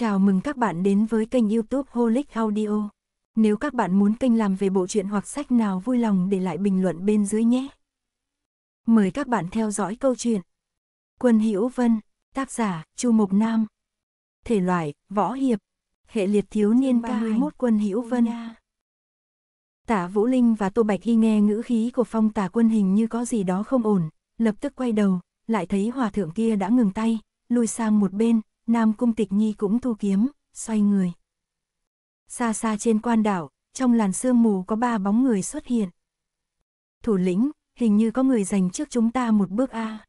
Chào mừng các bạn đến với kênh youtube Holic Audio. Nếu các bạn muốn kênh làm về bộ truyện hoặc sách nào vui lòng để lại bình luận bên dưới nhé. Mời các bạn theo dõi câu chuyện Quân Hữu Vân, tác giả, Chu Mộc Nam Thể loại, võ hiệp Hệ liệt thiếu niên 31 quân Hữu Vân Tả Vũ Linh và Tô Bạch khi nghe ngữ khí của phong tả quân hình như có gì đó không ổn, lập tức quay đầu, lại thấy hòa thượng kia đã ngừng tay, lùi sang một bên, Nam Cung Tịch Nhi cũng thu kiếm, xoay người. Xa xa trên quan đảo, trong làn sương mù có ba bóng người xuất hiện. Thủ lĩnh, hình như có người giành trước chúng ta một bước a.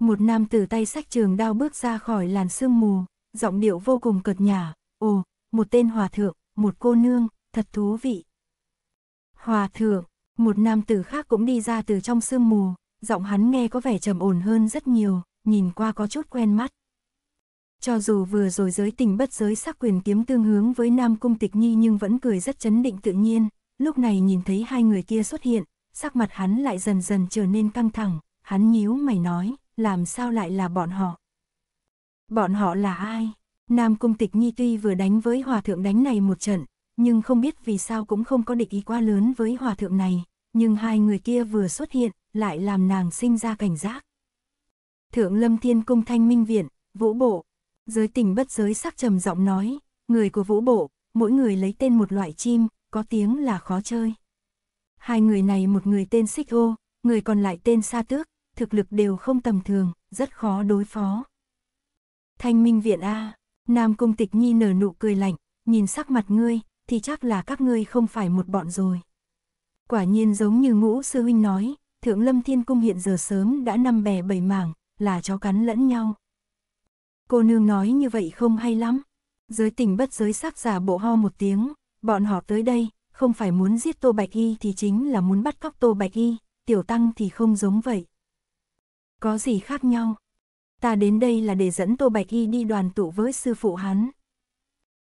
Một nam tử tay sách trường đao bước ra khỏi làn sương mù, giọng điệu vô cùng cợt nhả, ồ, một tên hòa thượng, một cô nương, thật thú vị. Hòa thượng, một nam tử khác cũng đi ra từ trong sương mù, giọng hắn nghe có vẻ trầm ổn hơn rất nhiều, nhìn qua có chút quen mắt. Cho dù vừa rồi giới tình bất giới sắc quyền kiếm tương hướng với Nam Cung Tịch Nhi nhưng vẫn cười rất chấn định tự nhiên, lúc này nhìn thấy hai người kia xuất hiện, sắc mặt hắn lại dần dần trở nên căng thẳng, hắn nhíu mày nói, làm sao lại là bọn họ? Bọn họ là ai? Nam Cung Tịch Nhi tuy vừa đánh với hòa thượng đánh này một trận, nhưng không biết vì sao cũng không có địch ý quá lớn với hòa thượng này, nhưng hai người kia vừa xuất hiện, lại làm nàng sinh ra cảnh giác. Thượng Lâm Thiên Cung Thanh Minh Viện, Vũ Bộ, Giới tình bất giới sắc trầm giọng nói, người của vũ bộ, mỗi người lấy tên một loại chim, có tiếng là khó chơi. Hai người này một người tên Xích Ô, người còn lại tên Sa Tước, thực lực đều không tầm thường, rất khó đối phó. Thanh Minh Viện A, Nam Cung Tịch Nhi nở nụ cười lạnh, nhìn sắc mặt ngươi, thì chắc là các ngươi không phải một bọn rồi. Quả nhiên giống như ngũ sư huynh nói, Thượng Lâm Thiên Cung hiện giờ sớm đã năm bè bảy mảng, là chó cắn lẫn nhau. Cô nương nói như vậy không hay lắm. Giới tình bất giới sắc giả bộ ho một tiếng, bọn họ tới đây, không phải muốn giết Tô Bạch Y thì chính là muốn bắt cóc Tô Bạch Y, tiểu tăng thì không giống vậy. Có gì khác nhau? Ta đến đây là để dẫn Tô Bạch Y đi đoàn tụ với sư phụ hắn.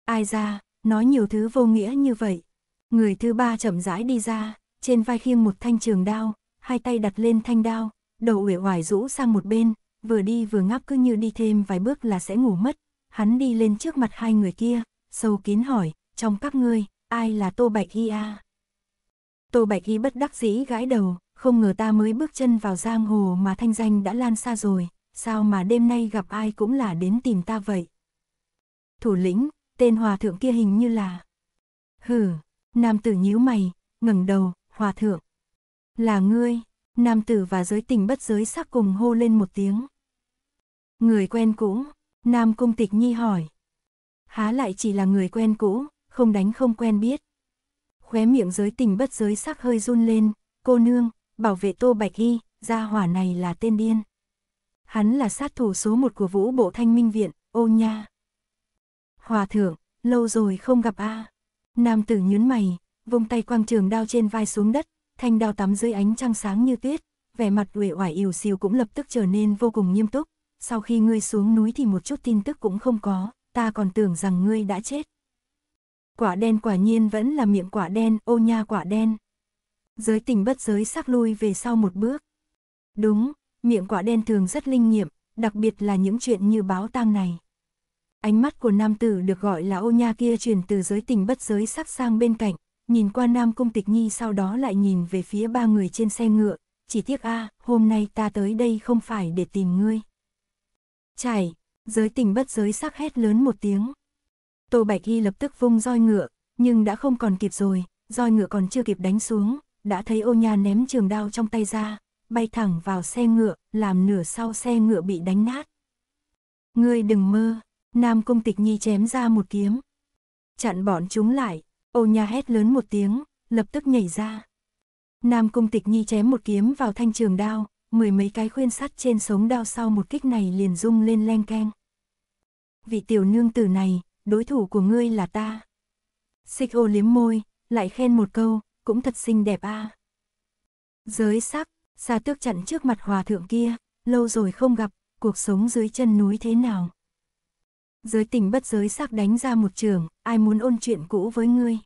Ai ra, nói nhiều thứ vô nghĩa như vậy. Người thứ ba chậm rãi đi ra, trên vai khiêng một thanh trường đao, hai tay đặt lên thanh đao, đầu uể oải rũ sang một bên, vừa đi vừa ngáp cứ như đi thêm vài bước là sẽ ngủ mất. Hắn đi lên trước mặt hai người kia, sâu kín hỏi, trong các ngươi, ai là Tô Bạch Y a? À? Tô Bạch Y bất đắc dĩ gãi đầu, không ngờ ta mới bước chân vào giang hồ mà thanh danh đã lan xa rồi, sao mà đêm nay gặp ai cũng là đến tìm ta vậy. Thủ lĩnh, tên hòa thượng kia hình như là... hừ nam tử nhíu mày, ngẩng đầu, hòa thượng. Là ngươi, nam tử và giới tình bất giới sắc cùng hô lên một tiếng. Người quen cũ, nam cung tịch nhi hỏi. Há lại chỉ là người quen cũ, không đánh không quen biết. Khóe miệng giới tình bất giới sắc hơi run lên, cô nương, bảo vệ tô bạch y, gia hỏa này là tên điên. Hắn là sát thủ số một của vũ bộ thanh minh viện, ô nha. Hòa thượng, lâu rồi không gặp a à. Nam tử nhớn mày, vung tay quang trường đao trên vai xuống đất, thanh đao tắm dưới ánh trăng sáng như tuyết, vẻ mặt uể oải ỉu xìu cũng lập tức trở nên vô cùng nghiêm túc, sau khi ngươi xuống núi thì một chút tin tức cũng không có, ta còn tưởng rằng ngươi đã chết. Quả đen quả nhiên vẫn là miệng quả đen, ô nha quả đen. Giới tình bất giới sắc lui về sau một bước. Đúng, miệng quả đen thường rất linh nghiệm, đặc biệt là những chuyện như báo tang này. Ánh mắt của nam tử được gọi là ô nha kia truyền từ giới tình bất giới sắc sang bên cạnh, nhìn qua Nam Cung Tịch Nhi sau đó lại nhìn về phía ba người trên xe ngựa, chỉ tiếc a, hôm nay ta tới đây không phải để tìm ngươi. Chảy, giới tình bất giới sắc hét lớn một tiếng. Tô Bạch Y lập tức vung roi ngựa, nhưng đã không còn kịp rồi, roi ngựa còn chưa kịp đánh xuống, đã thấy ô nhà ném trường đao trong tay ra, bay thẳng vào xe ngựa, làm nửa sau xe ngựa bị đánh nát. Ngươi đừng mơ, Nam Cung Tịch Nhi chém ra một kiếm. Chặn bọn chúng lại, Ô nha hét lớn một tiếng, lập tức nhảy ra. Nam Cung Tịch Nhi chém một kiếm vào thanh trường đao, mười mấy cái khuyên sắt trên sống đao sau một kích này liền rung lên len keng. Vị tiểu nương tử này, đối thủ của ngươi là ta. Xích ô liếm môi, lại khen một câu, cũng thật xinh đẹp a. À. Giới sắc, xa tước chặn trước mặt hòa thượng kia, lâu rồi không gặp, cuộc sống dưới chân núi thế nào. Giới tình bất giới sắc đánh ra một trường, ai muốn ôn chuyện cũ với ngươi.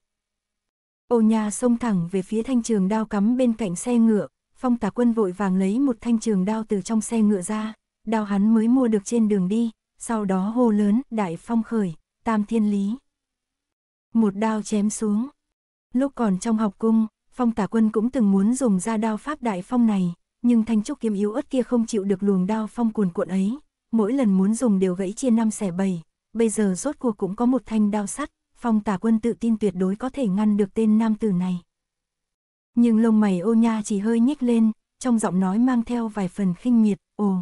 Ô nhà xông thẳng về phía thanh trường đao cắm bên cạnh xe ngựa, phong tả quân vội vàng lấy một thanh trường đao từ trong xe ngựa ra, đao hắn mới mua được trên đường đi, sau đó hô lớn, đại phong khởi, tam thiên lý. Một đao chém xuống. Lúc còn trong học cung, phong tả quân cũng từng muốn dùng ra đao pháp đại phong này, nhưng thanh trúc kiếm yếu ớt kia không chịu được luồng đao phong cuồn cuộn ấy, mỗi lần muốn dùng đều gãy chia năm xẻ bầy. bây giờ rốt cuộc cũng có một thanh đao sắt, phong tả quân tự tin tuyệt đối có thể ngăn được tên nam tử này. Nhưng lông mày ô nha chỉ hơi nhếch lên, trong giọng nói mang theo vài phần khinh miệt, ồ.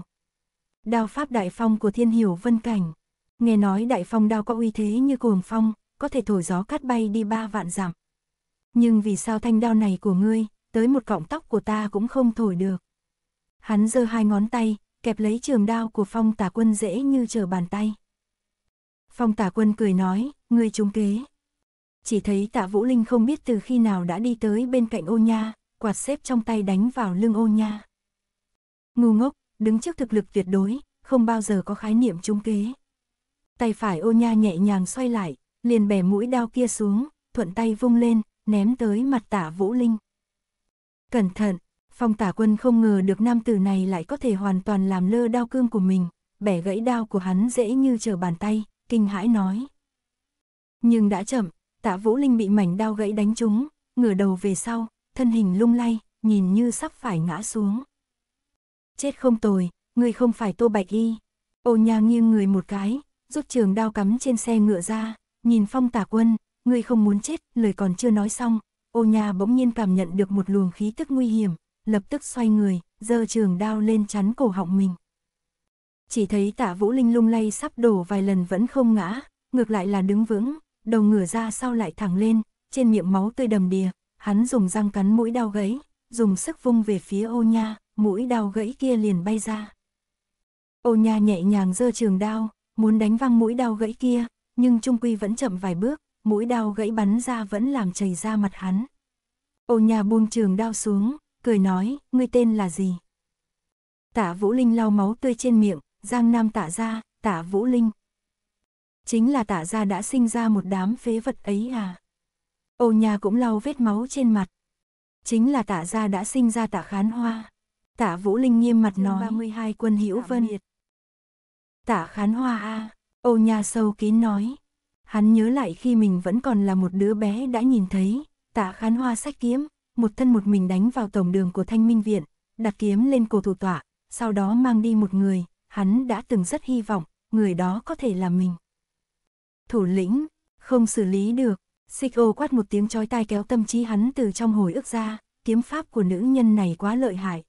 Đao pháp đại phong của thiên hiểu vân cảnh. Nghe nói đại phong đao có uy thế như cuồng phong, có thể thổi gió cắt bay đi ba vạn dặm. Nhưng vì sao thanh đao này của ngươi, tới một cọng tóc của ta cũng không thổi được. Hắn giơ hai ngón tay, kẹp lấy trường đao của phong tả quân dễ như trở bàn tay. Phong tả quân cười nói, ngươi trúng kế. Chỉ thấy tạ Vũ Linh không biết từ khi nào đã đi tới bên cạnh ô nha, quạt xếp trong tay đánh vào lưng ô nha. Ngu ngốc, đứng trước thực lực tuyệt đối, không bao giờ có khái niệm trúng kế. Tay phải ô nha nhẹ nhàng xoay lại, liền bẻ mũi đao kia xuống, thuận tay vung lên, ném tới mặt tả Vũ Linh. Cẩn thận, phong tả quân không ngờ được nam tử này lại có thể hoàn toàn làm lơ đao cương của mình, bẻ gãy đao của hắn dễ như trở bàn tay, kinh hãi nói. Nhưng đã chậm, tạ Vũ Linh bị mảnh đao gãy đánh trúng, ngửa đầu về sau, thân hình lung lay, nhìn như sắp phải ngã xuống. Chết không tồi, người không phải tô bạch y. Ô nhà nghiêng người một cái, rút trường đao cắm trên xe ngựa ra, nhìn phong tả quân, người không muốn chết, lời còn chưa nói xong. Ô nhà bỗng nhiên cảm nhận được một luồng khí tức nguy hiểm, lập tức xoay người, giơ trường đao lên chắn cổ họng mình chỉ thấy tạ Vũ Linh lung lay sắp đổ vài lần vẫn không ngã, ngược lại là đứng vững, đầu ngửa ra sau lại thẳng lên, trên miệng máu tươi đầm đìa, hắn dùng răng cắn mũi đau gãy, dùng sức vung về phía ô nha, mũi đau gãy kia liền bay ra. Ô nha nhẹ nhàng giơ trường đao, muốn đánh văng mũi đau gãy kia, nhưng trung quy vẫn chậm vài bước, mũi đau gãy bắn ra vẫn làm chảy ra mặt hắn. Ô nha buông trường đao xuống, cười nói, ngươi tên là gì? Tả Vũ Linh lau máu tươi trên miệng, Giang Nam tả gia, tả Vũ Linh. Chính là tả gia đã sinh ra một đám phế vật ấy à. Ô nhà cũng lau vết máu trên mặt. Chính là tả gia đã sinh ra tả khán hoa. Tả Vũ Linh nghiêm mặt nói. 32 quân hữu vân. Miệt. Tả khán hoa a à. Ô nhà sâu kín nói. Hắn nhớ lại khi mình vẫn còn là một đứa bé đã nhìn thấy. Tả khán hoa sách kiếm, một thân một mình đánh vào tổng đường của thanh minh viện, đặt kiếm lên cổ thủ tọa, sau đó mang đi một người, hắn đã từng rất hy vọng, người đó có thể là mình. Thủ lĩnh, không xử lý được, Xích ô quát một tiếng chói tai kéo tâm trí hắn từ trong hồi ức ra, kiếm pháp của nữ nhân này quá lợi hại.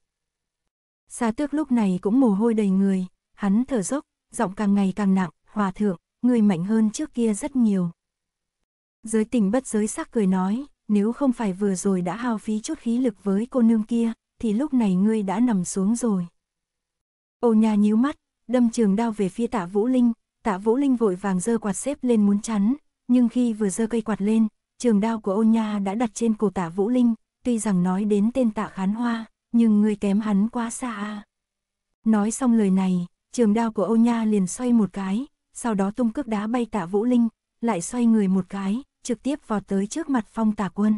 Xa tước lúc này cũng mồ hôi đầy người, hắn thở dốc, giọng càng ngày càng nặng, hòa thượng, người mạnh hơn trước kia rất nhiều. Giới tình bất giới sắc cười nói, nếu không phải vừa rồi đã hao phí chút khí lực với cô nương kia, thì lúc này ngươi đã nằm xuống rồi. Ô nha nhíu mắt, đâm trường đao về phía tạ Vũ Linh, tạ Vũ Linh vội vàng giơ quạt xếp lên muốn chắn, nhưng khi vừa giơ cây quạt lên, trường đao của ô nha đã đặt trên cổ tạ Vũ Linh, tuy rằng nói đến tên tạ khán hoa, nhưng người kém hắn quá xa Nói xong lời này, trường đao của ô nha liền xoay một cái, sau đó tung cước đá bay tạ Vũ Linh, lại xoay người một cái, trực tiếp vọt tới trước mặt phong tả quân.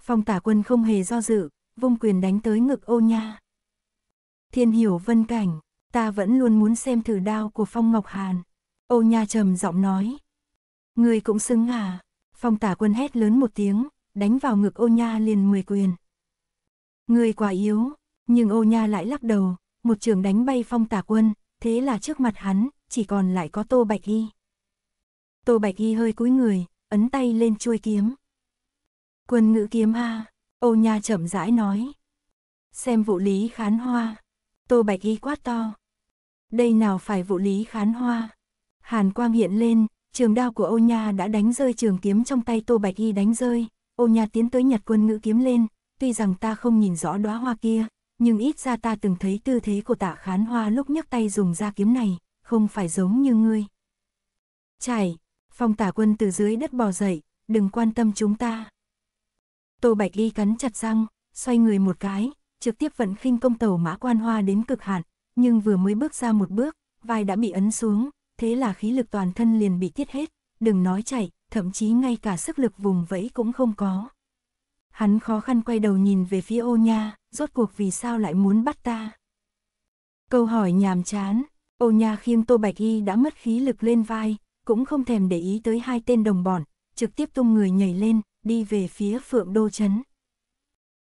Phong tả quân không hề do dự, vung quyền đánh tới ngực ô nha. Thiên hiểu vân cảnh, ta vẫn luôn muốn xem thử đao của Phong Ngọc Hàn. Ô nha trầm giọng nói. Người cũng xứng à? Phong tả quân hét lớn một tiếng, đánh vào ngực ô nha liền mười quyền. Người quá yếu, nhưng ô nha lại lắc đầu, một trường đánh bay phong tả quân, thế là trước mặt hắn, chỉ còn lại có tô bạch y. Tô bạch y hơi cúi người, ấn tay lên chuôi kiếm. Quân ngữ kiếm a, ô nha chậm rãi nói. Xem vụ lý khán hoa. Tô Bạch Y quát to. Đây nào phải vụ lý khán hoa. Hàn quang hiện lên, trường đao của Âu nha đã đánh rơi trường kiếm trong tay Tô Bạch Y đánh rơi. Âu nha tiến tới nhặt quân ngữ kiếm lên, tuy rằng ta không nhìn rõ đóa hoa kia, nhưng ít ra ta từng thấy tư thế của tạ khán hoa lúc nhấc tay dùng ra kiếm này, không phải giống như ngươi. Chảy, phong tả quân từ dưới đất bò dậy, đừng quan tâm chúng ta. Tô Bạch Y cắn chặt răng, xoay người một cái, trực tiếp vận khinh công tàu mã quan hoa đến cực hạn, nhưng vừa mới bước ra một bước, vai đã bị ấn xuống, thế là khí lực toàn thân liền bị tiết hết, đừng nói chạy, thậm chí ngay cả sức lực vùng vẫy cũng không có. Hắn khó khăn quay đầu nhìn về phía ô nha, rốt cuộc vì sao lại muốn bắt ta? Câu hỏi nhàm chán, ô nha khiêng tô bạch y đã mất khí lực lên vai, cũng không thèm để ý tới hai tên đồng bọn, trực tiếp tung người nhảy lên, đi về phía phượng đô chấn.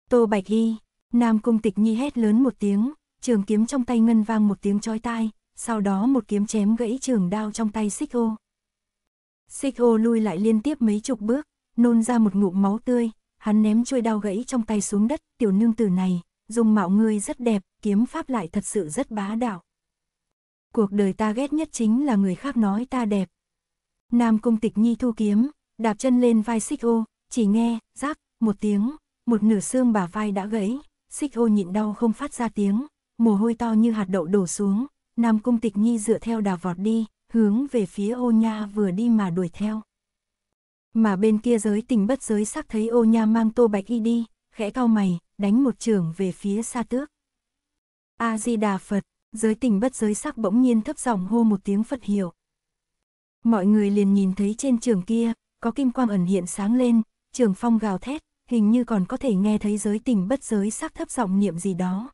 Tô bạch y, Nam Cung Tịch Nhi hét lớn một tiếng, trường kiếm trong tay ngân vang một tiếng chói tai, sau đó một kiếm chém gãy trường đao trong tay xích ô. Xích ô lui lại liên tiếp mấy chục bước, nôn ra một ngụm máu tươi, hắn ném chuôi đao gãy trong tay xuống đất, tiểu nương tử này, dùng mạo ngươi rất đẹp, kiếm pháp lại thật sự rất bá đạo. Cuộc đời ta ghét nhất chính là người khác nói ta đẹp. Nam Cung Tịch Nhi thu kiếm, đạp chân lên vai xích ô, chỉ nghe, rác, một tiếng, một nửa xương bà vai đã gãy, xích ô nhịn đau không phát ra tiếng, mồ hôi to như hạt đậu đổ xuống, Nam Cung Tịch Nhi dựa theo đà vọt đi, hướng về phía ô nha vừa đi mà đuổi theo. Mà bên kia giới tình bất giới sắc thấy ô nha mang tô bạch y đi, khẽ cau mày, đánh một trường về phía xa tước. A-di-đà Phật, giới tình bất giới sắc bỗng nhiên thấp giọng hô một tiếng Phật hiệu. Mọi người liền nhìn thấy trên trường kia, có kim quang ẩn hiện sáng lên, trường phong gào thét, hình như còn có thể nghe thấy giới tình bất giới sắc thấp giọng niệm gì đó.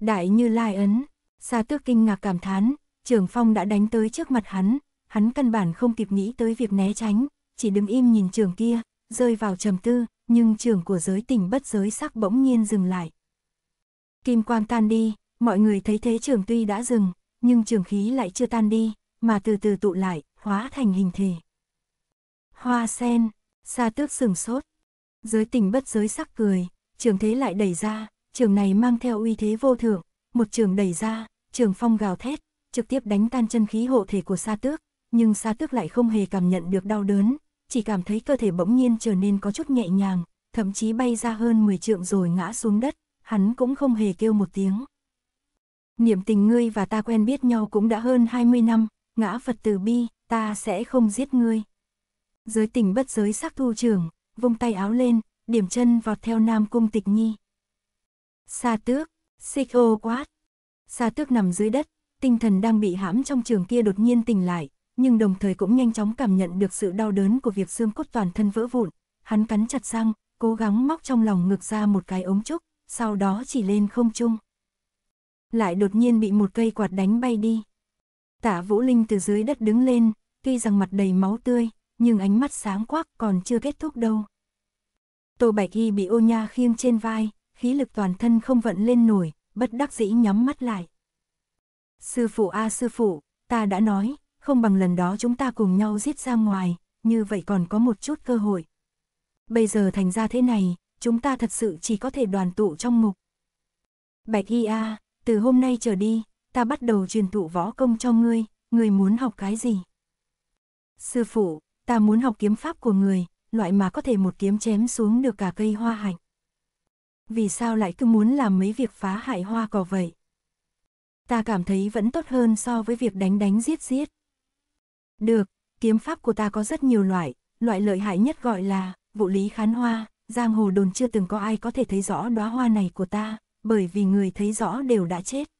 Đại như lai ấn, xa tước kinh ngạc cảm thán, trường phong đã đánh tới trước mặt hắn, hắn căn bản không kịp nghĩ tới việc né tránh, chỉ đứng im nhìn trường kia, rơi vào trầm tư, nhưng trường của giới tình bất giới sắc bỗng nhiên dừng lại. Kim quang tan đi, mọi người thấy thế trường tuy đã dừng, nhưng trường khí lại chưa tan đi, mà từ từ tụ lại, hóa thành hình thể. Hoa sen, xa tước sừng sốt, Giới tình bất giới sắc cười, trường thế lại đẩy ra, trường này mang theo uy thế vô thượng, một trường đẩy ra, trường phong gào thét, trực tiếp đánh tan chân khí hộ thể của sa tước, nhưng sa tước lại không hề cảm nhận được đau đớn, chỉ cảm thấy cơ thể bỗng nhiên trở nên có chút nhẹ nhàng, thậm chí bay ra hơn 10 trượng rồi ngã xuống đất, hắn cũng không hề kêu một tiếng. Niệm tình ngươi và ta quen biết nhau cũng đã hơn 20 năm, ngã Phật từ bi, ta sẽ không giết ngươi. Giới tình bất giới sắc thu trường, vung tay áo lên, điểm chân vọt theo Nam Cung Tịch Nhi. Sa tước, xích ô quát. Sa tước nằm dưới đất, tinh thần đang bị hãm trong trường kia đột nhiên tỉnh lại, nhưng đồng thời cũng nhanh chóng cảm nhận được sự đau đớn của việc xương cốt toàn thân vỡ vụn. Hắn cắn chặt răng, cố gắng móc trong lòng ngực ra một cái ống trúc, sau đó chỉ lên không trung. Lại đột nhiên bị một cây quạt đánh bay đi. Tả Vũ Linh từ dưới đất đứng lên, tuy rằng mặt đầy máu tươi, nhưng ánh mắt sáng quắc còn chưa kết thúc đâu. Tô Bạch Y bị ô nha khiêng trên vai, khí lực toàn thân không vận lên nổi, bất đắc dĩ nhắm mắt lại. Sư phụ a sư phụ, ta đã nói, không bằng lần đó chúng ta cùng nhau giết ra ngoài, như vậy còn có một chút cơ hội. Bây giờ thành ra thế này, chúng ta thật sự chỉ có thể đoàn tụ trong ngục. Bạch Y a, từ hôm nay trở đi, ta bắt đầu truyền thụ võ công cho ngươi, ngươi muốn học cái gì? Sư phụ, ta muốn học kiếm pháp của người, loại mà có thể một kiếm chém xuống được cả cây hoa hạnh. Vì sao lại cứ muốn làm mấy việc phá hại hoa cỏ vậy? Ta cảm thấy vẫn tốt hơn so với việc đánh đánh giết giết. Được, kiếm pháp của ta có rất nhiều loại, loại lợi hại nhất gọi là vụ lý khán hoa, giang hồ đồn chưa từng có ai có thể thấy rõ đóa hoa này của ta, bởi vì người thấy rõ đều đã chết.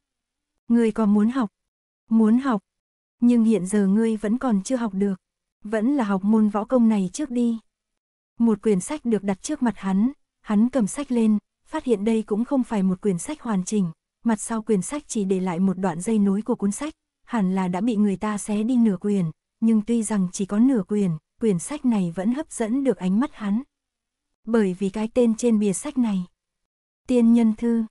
người còn muốn học? Muốn học. Nhưng hiện giờ ngươi vẫn còn chưa học được. Vẫn là học môn võ công này trước đi. Một quyển sách được đặt trước mặt hắn, hắn cầm sách lên, phát hiện đây cũng không phải một quyển sách hoàn chỉnh, mặt sau quyển sách chỉ để lại một đoạn dây nối của cuốn sách, hẳn là đã bị người ta xé đi nửa quyển, nhưng tuy rằng chỉ có nửa quyển, quyển sách này vẫn hấp dẫn được ánh mắt hắn. Bởi vì cái tên trên bìa sách này. Tiên nhân thư.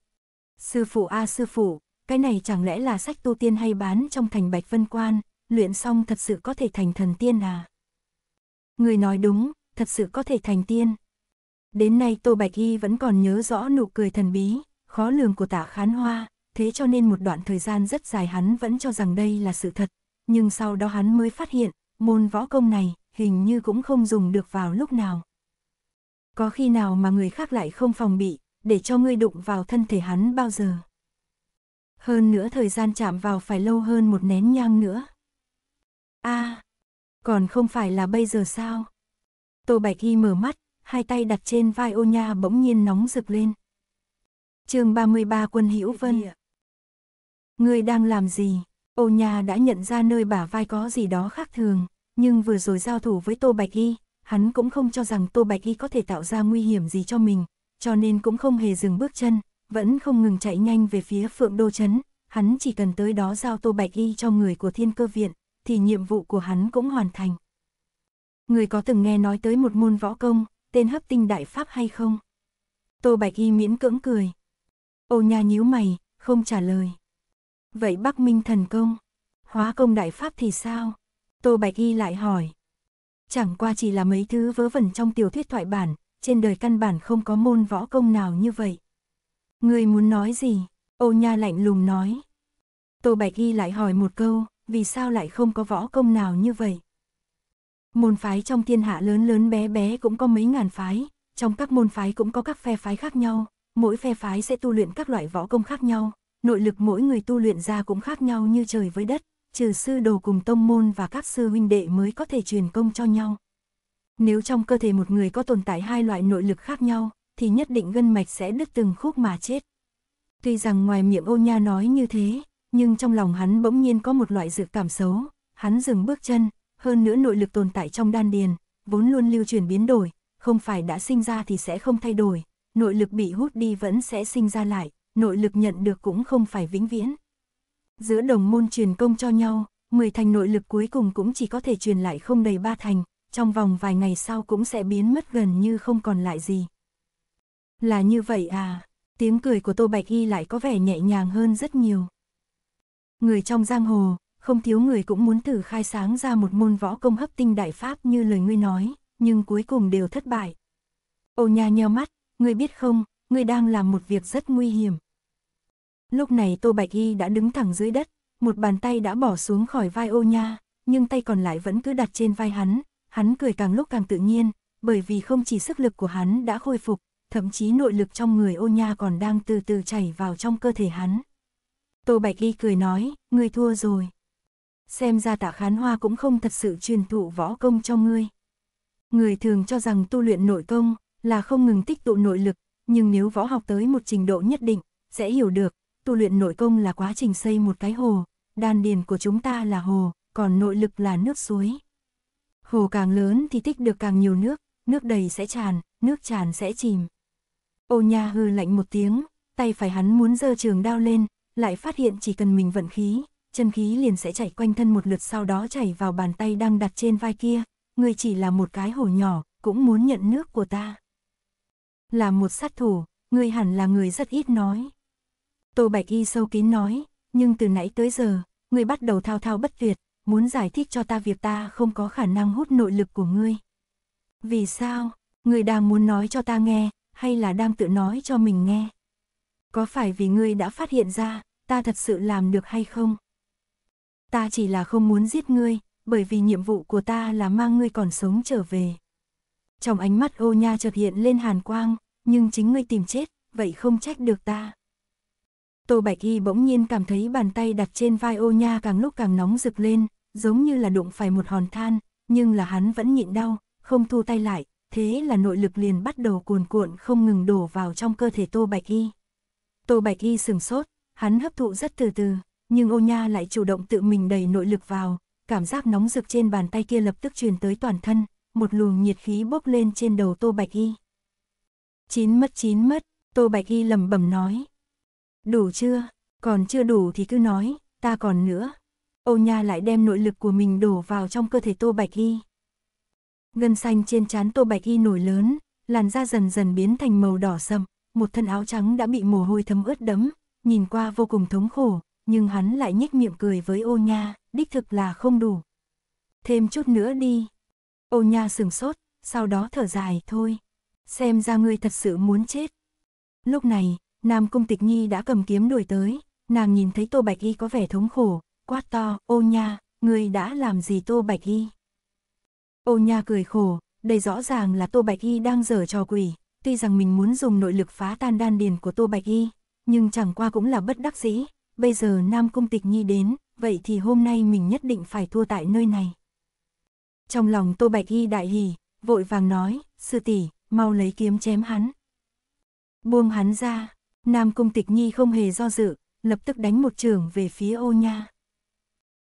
Sư phụ a sư phụ, cái này chẳng lẽ là sách tu tiên hay bán trong thành Bạch Vân Quan, luyện xong thật sự có thể thành thần tiên à? Người nói đúng, thật sự có thể thành tiên. Đến nay Tô Bạch Y vẫn còn nhớ rõ nụ cười thần bí, khó lường của tạ khán hoa, thế cho nên một đoạn thời gian rất dài hắn vẫn cho rằng đây là sự thật, nhưng sau đó hắn mới phát hiện, môn võ công này hình như cũng không dùng được vào lúc nào. Có khi nào mà người khác lại không phòng bị, để cho ngươi đụng vào thân thể hắn bao giờ? Hơn nữa thời gian chạm vào phải lâu hơn một nén nhang nữa à, còn không phải là bây giờ sao? Tô Bạch Y mở mắt, hai tay đặt trên vai ô nha bỗng nhiên nóng rực lên. chương 33 quân hữu vân. Người đang làm gì? Ô nha đã nhận ra nơi bả vai có gì đó khác thường, nhưng vừa rồi giao thủ với Tô Bạch Y, hắn cũng không cho rằng Tô Bạch Y có thể tạo ra nguy hiểm gì cho mình, cho nên cũng không hề dừng bước chân, vẫn không ngừng chạy nhanh về phía Phượng Đô Trấn, hắn chỉ cần tới đó giao Tô Bạch Y cho người của Thiên Cơ Viện, thì nhiệm vụ của hắn cũng hoàn thành. Người có từng nghe nói tới một môn võ công, tên hấp tinh đại pháp hay không? Tô Bạch Y miễn cưỡng cười. Ô nha nhíu mày, không trả lời. Vậy Bắc Minh thần công, hóa công đại pháp thì sao? Tô Bạch Y lại hỏi. Chẳng qua chỉ là mấy thứ vớ vẩn trong tiểu thuyết thoại bản, trên đời căn bản không có môn võ công nào như vậy. Người muốn nói gì? Ô nha lạnh lùng nói. Tô Bạch Y lại hỏi một câu, vì sao lại không có võ công nào như vậy? Môn phái trong thiên hạ lớn lớn bé bé cũng có mấy ngàn phái, trong các môn phái cũng có các phe phái khác nhau, mỗi phe phái sẽ tu luyện các loại võ công khác nhau, nội lực mỗi người tu luyện ra cũng khác nhau như trời với đất, trừ sư đồ cùng tông môn và các sư huynh đệ mới có thể truyền công cho nhau. Nếu trong cơ thể một người có tồn tại hai loại nội lực khác nhau, thì nhất định gân mạch sẽ đứt từng khúc mà chết. Tuy rằng ngoài miệng ô nha nói như thế, nhưng trong lòng hắn bỗng nhiên có một loại dự cảm xấu, hắn dừng bước chân, hơn nữa nội lực tồn tại trong đan điền, vốn luôn lưu chuyển biến đổi, không phải đã sinh ra thì sẽ không thay đổi, nội lực bị hút đi vẫn sẽ sinh ra lại, nội lực nhận được cũng không phải vĩnh viễn. Giữa đồng môn truyền công cho nhau, 10 thành nội lực cuối cùng cũng chỉ có thể truyền lại không đầy ba thành, trong vòng vài ngày sau cũng sẽ biến mất gần như không còn lại gì. Là như vậy à, tiếng cười của Tô Bạch Y lại có vẻ nhẹ nhàng hơn rất nhiều. Người trong giang hồ, không thiếu người cũng muốn thử khai sáng ra một môn võ công hấp tinh đại pháp như lời ngươi nói, nhưng cuối cùng đều thất bại. Ô nha nheo mắt, ngươi biết không, ngươi đang làm một việc rất nguy hiểm. Lúc này Tô Bạch Y đã đứng thẳng dưới đất, một bàn tay đã bỏ xuống khỏi vai ô nha, nhưng tay còn lại vẫn cứ đặt trên vai hắn, hắn cười càng lúc càng tự nhiên, bởi vì không chỉ sức lực của hắn đã khôi phục, thậm chí nội lực trong người ô nha còn đang từ từ chảy vào trong cơ thể hắn. Tô Bạch Y cười nói, ngươi thua rồi. Xem ra tạ khán hoa cũng không thật sự truyền thụ võ công cho ngươi. Người thường cho rằng tu luyện nội công là không ngừng tích tụ nội lực, nhưng nếu võ học tới một trình độ nhất định, sẽ hiểu được, tu luyện nội công là quá trình xây một cái hồ, đan điền của chúng ta là hồ, còn nội lực là nước suối. Hồ càng lớn thì tích được càng nhiều nước, nước đầy sẽ tràn, nước tràn sẽ chìm. Ô nha hư lạnh một tiếng, tay phải hắn muốn giơ trường đao lên, lại phát hiện chỉ cần mình vận khí, chân khí liền sẽ chảy quanh thân một lượt sau đó chảy vào bàn tay đang đặt trên vai kia, người chỉ là một cái hồ nhỏ, cũng muốn nhận nước của ta. Là một sát thủ, người hẳn là người rất ít nói. Tô Bạch Y sâu kín nói, nhưng từ nãy tới giờ, người bắt đầu thao thao bất tuyệt, muốn giải thích cho ta việc ta không có khả năng hút nội lực của ngươi. Vì sao, người đang muốn nói cho ta nghe, hay là đang tự nói cho mình nghe? Có phải vì ngươi đã phát hiện ra, ta thật sự làm được hay không? Ta chỉ là không muốn giết ngươi, bởi vì nhiệm vụ của ta là mang ngươi còn sống trở về. Trong ánh mắt ô nha chợt hiện lên hàn quang, nhưng chính ngươi tìm chết, vậy không trách được ta. Tô Bạch Y bỗng nhiên cảm thấy bàn tay đặt trên vai ô nha càng lúc càng nóng rực lên, giống như là đụng phải một hòn than, nhưng là hắn vẫn nhịn đau, không thu tay lại, thế là nội lực liền bắt đầu cuồn cuộn không ngừng đổ vào trong cơ thể Tô Bạch Y. Tô Bạch Y sừng sốt, hắn hấp thụ rất từ từ, nhưng ô nha lại chủ động tự mình đẩy nội lực vào, cảm giác nóng rực trên bàn tay kia lập tức truyền tới toàn thân, một luồng nhiệt khí bốc lên trên đầu Tô Bạch Y. Chín mất chín mất, Tô Bạch Y lẩm bẩm nói. Đủ chưa, còn chưa đủ thì cứ nói, ta còn nữa. Ô nha lại đem nội lực của mình đổ vào trong cơ thể Tô Bạch Y. Ngân xanh trên trán Tô Bạch Y nổi lớn, làn da dần dần biến thành màu đỏ sậm, một thân áo trắng đã bị mồ hôi thấm ướt đẫm, nhìn qua vô cùng thống khổ, nhưng hắn lại nhếch miệng cười với ô nha, đích thực là không đủ. Thêm chút nữa đi. Ô nha sừng sốt, sau đó thở dài thôi. Xem ra ngươi thật sự muốn chết. Lúc này, Nam Cung Tịch Nhi đã cầm kiếm đuổi tới, nàng nhìn thấy Tô Bạch Y có vẻ thống khổ, quát to, ô nha, ngươi đã làm gì Tô Bạch Y? Ô nha cười khổ, đây rõ ràng là Tô Bạch Y đang dở trò quỷ, tuy rằng mình muốn dùng nội lực phá tan đan điền của Tô Bạch Y, nhưng chẳng qua cũng là bất đắc dĩ, bây giờ Nam Cung Tịch Nhi đến, vậy thì hôm nay mình nhất định phải thua tại nơi này. Trong lòng Tô Bạch Y đại hỉ, vội vàng nói, sư tỷ, mau lấy kiếm chém hắn. Buông hắn ra, Nam Cung Tịch Nhi không hề do dự, lập tức đánh một trường về phía ô nha.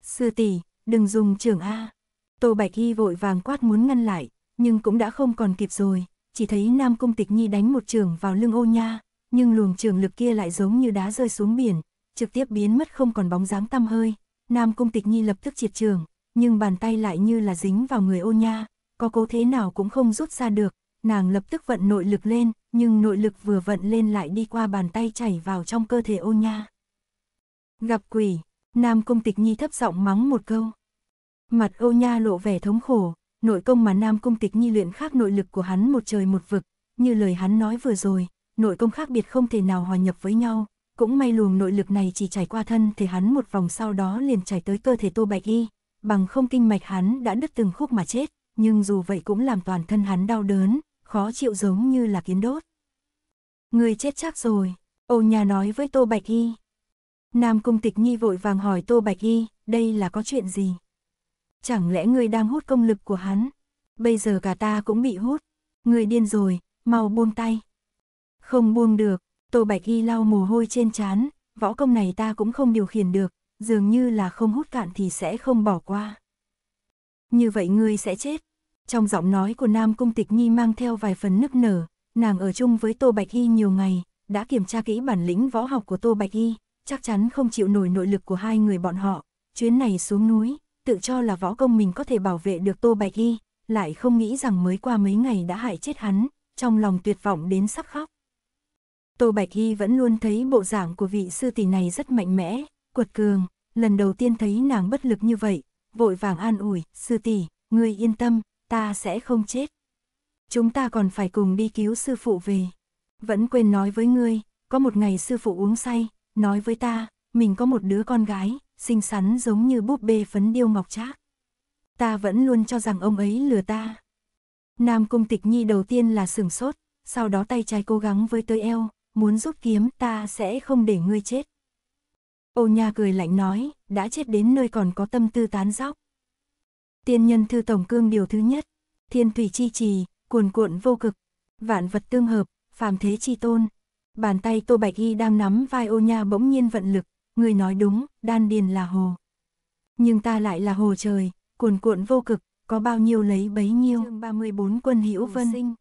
Sư tỷ, đừng dùng trường A. Tô Bạch Y vội vàng quát muốn ngăn lại, nhưng cũng đã không còn kịp rồi, chỉ thấy Nam Cung Tịch Nhi đánh một trường vào lưng ô nha, nhưng luồng trường lực kia lại giống như đá rơi xuống biển, trực tiếp biến mất không còn bóng dáng tăm hơi. Nam Cung Tịch Nhi lập tức triệt trường, nhưng bàn tay lại như là dính vào người ô nha, có cố thế nào cũng không rút ra được, nàng lập tức vận nội lực lên, nhưng nội lực vừa vận lên lại đi qua bàn tay chảy vào trong cơ thể ô nha. Gặp quỷ, Nam Cung Tịch Nhi thấp giọng mắng một câu. Mặt ô nha lộ vẻ thống khổ, nội công mà Nam Cung Tịch Nhi luyện khác nội lực của hắn một trời một vực, như lời hắn nói vừa rồi, nội công khác biệt không thể nào hòa nhập với nhau, cũng may luồng nội lực này chỉ chảy qua thân thì hắn một vòng sau đó liền chảy tới cơ thể Tô Bạch Y, bằng không kinh mạch hắn đã đứt từng khúc mà chết, nhưng dù vậy cũng làm toàn thân hắn đau đớn, khó chịu giống như là kiến đốt. Người chết chắc rồi, Âu nhà nói với Tô Bạch Y. Nam Cung Tịch Nhi vội vàng hỏi Tô Bạch Y, đây là có chuyện gì? Chẳng lẽ người đang hút công lực của hắn? Bây giờ cả ta cũng bị hút. Người điên rồi, mau buông tay. Không buông được, Tô Bạch Y lau mồ hôi trên trán, võ công này ta cũng không điều khiển được, dường như là không hút cạn thì sẽ không bỏ qua. Như vậy ngươi sẽ chết. Trong giọng nói của Nam Cung Tịch Nhi mang theo vài phần nức nở, nàng ở chung với Tô Bạch Y nhiều ngày, đã kiểm tra kỹ bản lĩnh võ học của Tô Bạch Y, chắc chắn không chịu nổi nội lực của hai người bọn họ. Chuyến này xuống núi, tự cho là võ công mình có thể bảo vệ được Tô Bạch Y, lại không nghĩ rằng mới qua mấy ngày đã hại chết hắn, trong lòng tuyệt vọng đến sắp khóc. Tô Bạch Y vẫn luôn thấy bộ dạng của vị sư tỷ này rất mạnh mẽ, quật cường, lần đầu tiên thấy nàng bất lực như vậy, vội vàng an ủi, sư tỷ, ngươi yên tâm, ta sẽ không chết. Chúng ta còn phải cùng đi cứu sư phụ về. Vẫn quên nói với ngươi, có một ngày sư phụ uống say, nói với ta, mình có một đứa con gái, xinh xắn giống như búp bê phấn điêu ngọc trác. Ta vẫn luôn cho rằng ông ấy lừa ta. Nam Cung Tịch Nhi đầu tiên là sửng sốt, sau đó tay trái cố gắng với tới eo, muốn giúp kiếm ta sẽ không để ngươi chết. Ô nha cười lạnh nói, đã chết đến nơi còn có tâm tư tán dóc. Tiên nhân thư tổng cương điều thứ nhất, thiên thủy chi trì, cuồn cuộn vô cực, vạn vật tương hợp, phàm thế chi tôn. Bàn tay Tô Bạch Y đang nắm vai ô nha bỗng nhiên vận lực, người nói đúng, đan điền là hồ. Nhưng ta lại là hồ trời, cuồn cuộn vô cực, có bao nhiêu lấy bấy nhiêu. Chương 34 quân hữu vân. Sinh.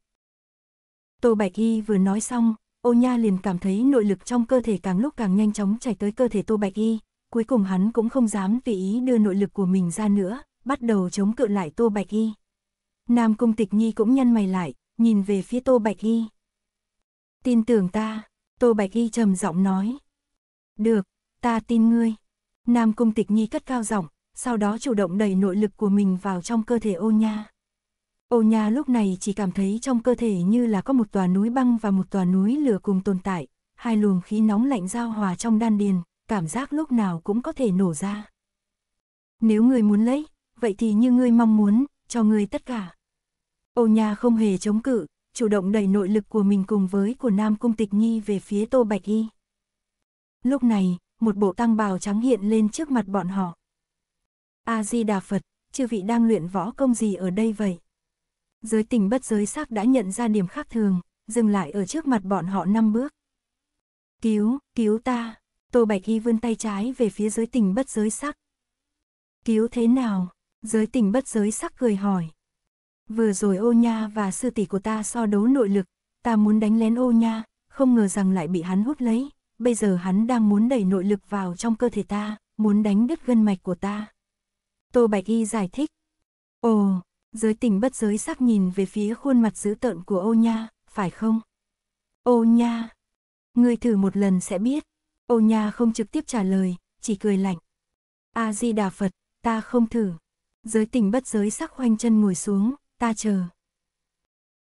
Tô Bạch Y vừa nói xong, ô nha liền cảm thấy nội lực trong cơ thể càng lúc càng nhanh chóng chảy tới cơ thể Tô Bạch Y, cuối cùng hắn cũng không dám tùy ý đưa nội lực của mình ra nữa, bắt đầu chống cự lại Tô Bạch Y. Nam Cung Tịch Nhi cũng nhăn mày lại, nhìn về phía Tô Bạch Y. Tin tưởng ta, Tô Bạch Y trầm giọng nói. Được, ta tin ngươi. Nam Cung Tịch Nhi cất cao giọng, sau đó chủ động đẩy nội lực của mình vào trong cơ thể ô nha. Ô nhà lúc này chỉ cảm thấy trong cơ thể như là có một tòa núi băng và một tòa núi lửa cùng tồn tại, hai luồng khí nóng lạnh giao hòa trong đan điền, cảm giác lúc nào cũng có thể nổ ra. Nếu người muốn lấy, vậy thì như ngươi mong muốn, cho ngươi tất cả. Ô nhà không hề chống cự, chủ động đẩy nội lực của mình cùng với của Nam Cung Tịch Nhi về phía Tô Bạch Y. Lúc này, một bộ tăng bào trắng hiện lên trước mặt bọn họ. A-di-đà Phật, chư vị đang luyện võ công gì ở đây vậy? Giới tình bất giới sắc đã nhận ra điểm khác thường, dừng lại ở trước mặt bọn họ năm bước. Cứu, cứu ta, Tô Bạch Y vươn tay trái về phía giới tình bất giới sắc. Cứu thế nào? Giới tình bất giới sắc cười hỏi. Vừa rồi ô nha và sư tỷ của ta so đấu nội lực, ta muốn đánh lén ô nha, không ngờ rằng lại bị hắn hút lấy, bây giờ hắn đang muốn đẩy nội lực vào trong cơ thể ta, muốn đánh đứt gân mạch của ta. Tô Bạch Y giải thích. Ồ, giới tình bất giới sắc nhìn về phía khuôn mặt dữ tợn của ô nha, phải không? Ô nha! Ngươi thử một lần sẽ biết. Ô nha không trực tiếp trả lời, chỉ cười lạnh. A-di-đà Phật, ta không thử. Giới tình bất giới sắc khoanh chân ngồi xuống, ta chờ.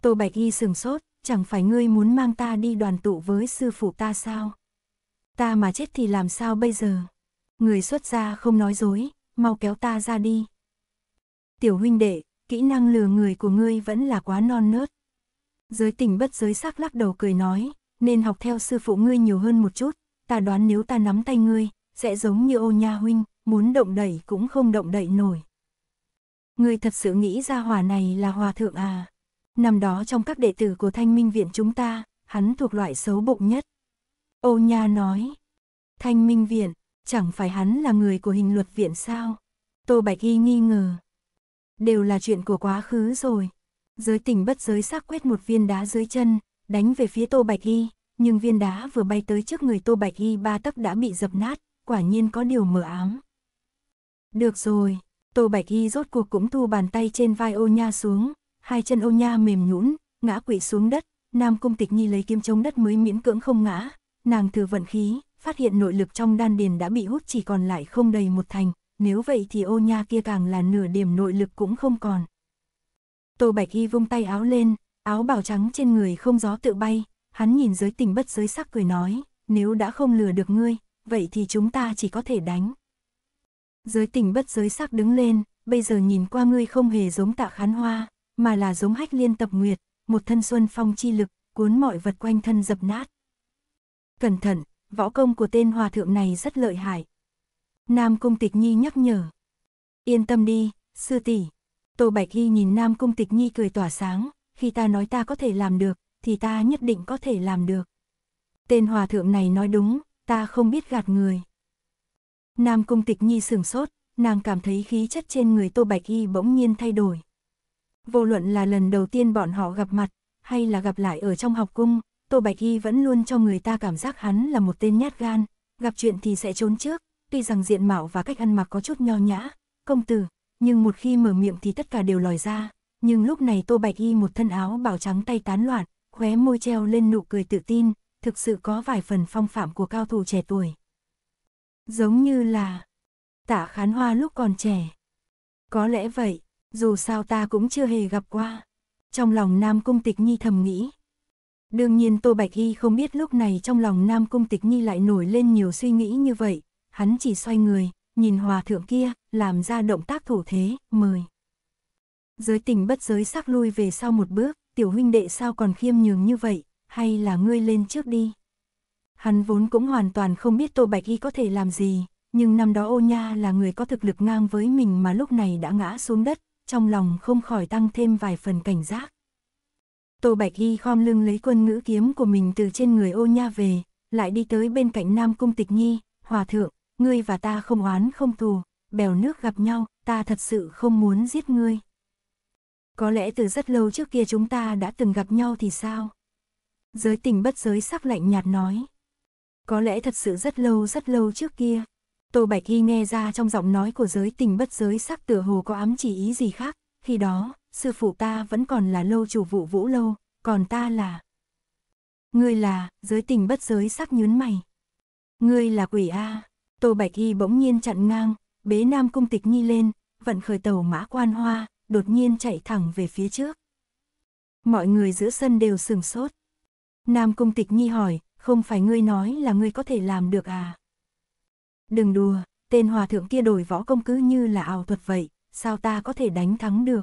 Tô Bạch Y sừng sốt, chẳng phải ngươi muốn mang ta đi đoàn tụ với sư phụ ta sao? Ta mà chết thì làm sao bây giờ? Người xuất gia không nói dối, mau kéo ta ra đi. Tiểu huynh đệ, kỹ năng lừa người của ngươi vẫn là quá non nớt. Giới tình bất giới sắc lắc đầu cười nói, nên học theo sư phụ ngươi nhiều hơn một chút, ta đoán nếu ta nắm tay ngươi, sẽ giống như ô nha huynh, muốn động đẩy cũng không động đẩy nổi. Ngươi thật sự nghĩ ra hòa này là hòa thượng à? Năm đó trong các đệ tử của thanh minh viện chúng ta, hắn thuộc loại xấu bụng nhất. Ô nha nói, thanh minh viện, chẳng phải hắn là người của hình luật viện sao? Tô Bạch Y nghi ngờ, đều là chuyện của quá khứ rồi. Giới tình bất giới xác quét một viên đá dưới chân, đánh về phía Tô Bạch Y, nhưng viên đá vừa bay tới trước người Tô Bạch Y ba tấc đã bị dập nát, quả nhiên có điều mờ ám. Được rồi, Tô Bạch Y rốt cuộc cũng thu bàn tay trên vai ô nha xuống, hai chân ô nha mềm nhũn, ngã quỵ xuống đất, Nam Cung Tịch Nhi lấy kiếm chống đất mới miễn cưỡng không ngã, nàng thừa vận khí, phát hiện nội lực trong đan điền đã bị hút chỉ còn lại không đầy một thành, nếu vậy thì ô nha kia càng là nửa điểm nội lực cũng không còn. Tô Bạch Y vung tay áo lên, áo bào trắng trên người không gió tự bay, hắn nhìn giới tình bất giới sắc cười nói, nếu đã không lừa được ngươi, vậy thì chúng ta chỉ có thể đánh. Giới tình bất giới sắc đứng lên, bây giờ nhìn qua ngươi không hề giống tạ khán hoa, mà là giống hách liên tập nguyệt, một thân xuân phong chi lực, cuốn mọi vật quanh thân dập nát. Cẩn thận, võ công của tên hòa thượng này rất lợi hại, Nam Cung Tịch Nhi nhắc nhở. Yên tâm đi, sư tỷ. Tô Bạch Y nhìn Nam Cung Tịch Nhi cười tỏa sáng, khi ta nói ta có thể làm được, thì ta nhất định có thể làm được. Tên hòa thượng này nói đúng, ta không biết gạt người. Nam Cung Tịch Nhi sửng sốt, nàng cảm thấy khí chất trên người Tô Bạch Y bỗng nhiên thay đổi. Vô luận là lần đầu tiên bọn họ gặp mặt, hay là gặp lại ở trong học cung, Tô Bạch Y vẫn luôn cho người ta cảm giác hắn là một tên nhát gan, gặp chuyện thì sẽ trốn trước, tuy rằng diện mạo và cách ăn mặc có chút nho nhã, công tử, nhưng một khi mở miệng thì tất cả đều lòi ra, nhưng lúc này Tô Bạch Y một thân áo bảo trắng tay tán loạn, khóe môi treo lên nụ cười tự tin, thực sự có vài phần phong phạm của cao thủ trẻ tuổi. Giống như là tạ khán hoa lúc còn trẻ. Có lẽ vậy, dù sao ta cũng chưa hề gặp qua. Trong lòng Nam Cung Tịch Nhi thầm nghĩ. Đương nhiên Tô Bạch Y không biết lúc này trong lòng Nam Cung Tịch Nhi lại nổi lên nhiều suy nghĩ như vậy, hắn chỉ xoay người, nhìn hòa thượng kia, làm ra động tác thủ thế, mời. Giới tình bất giới sắc lui về sau một bước, tiểu huynh đệ sao còn khiêm nhường như vậy, hay là ngươi lên trước đi. Hắn vốn cũng hoàn toàn không biết Tô Bạch Y có thể làm gì, nhưng năm đó ô nha là người có thực lực ngang với mình mà lúc này đã ngã xuống đất, trong lòng không khỏi tăng thêm vài phần cảnh giác. Tô Bạch Y khom lưng lấy quân ngữ kiếm của mình từ trên người ô nha về, lại đi tới bên cạnh Nam Cung Tịch Nhi, hòa thượng, ngươi và ta không oán không thù, bèo nước gặp nhau, ta thật sự không muốn giết ngươi. Có lẽ từ rất lâu trước kia chúng ta đã từng gặp nhau thì sao? Giới tình bất giới sắc lạnh nhạt nói. Có lẽ thật sự rất lâu rất lâu trước kia. Tô Bạch Hy nghe ra trong giọng nói của giới tình bất giới sắc tựa hồ có ám chỉ ý gì khác. Khi đó, sư phụ ta vẫn còn là lâu chủ vụ vũ lâu, còn ta là... Ngươi là, giới tình bất giới sắc nhớn mày. Ngươi là quỷ A. Tô Bạch Y bỗng nhiên chặn ngang, bế Nam Cung Tịch Nhi lên, vận khởi tàu mã quan hoa, đột nhiên chạy thẳng về phía trước. Mọi người giữa sân đều sừng sốt. Nam Cung Tịch Nhi hỏi, không phải ngươi nói là ngươi có thể làm được à? Đừng đùa, tên hòa thượng kia đổi võ công cứ như là ảo thuật vậy, sao ta có thể đánh thắng được?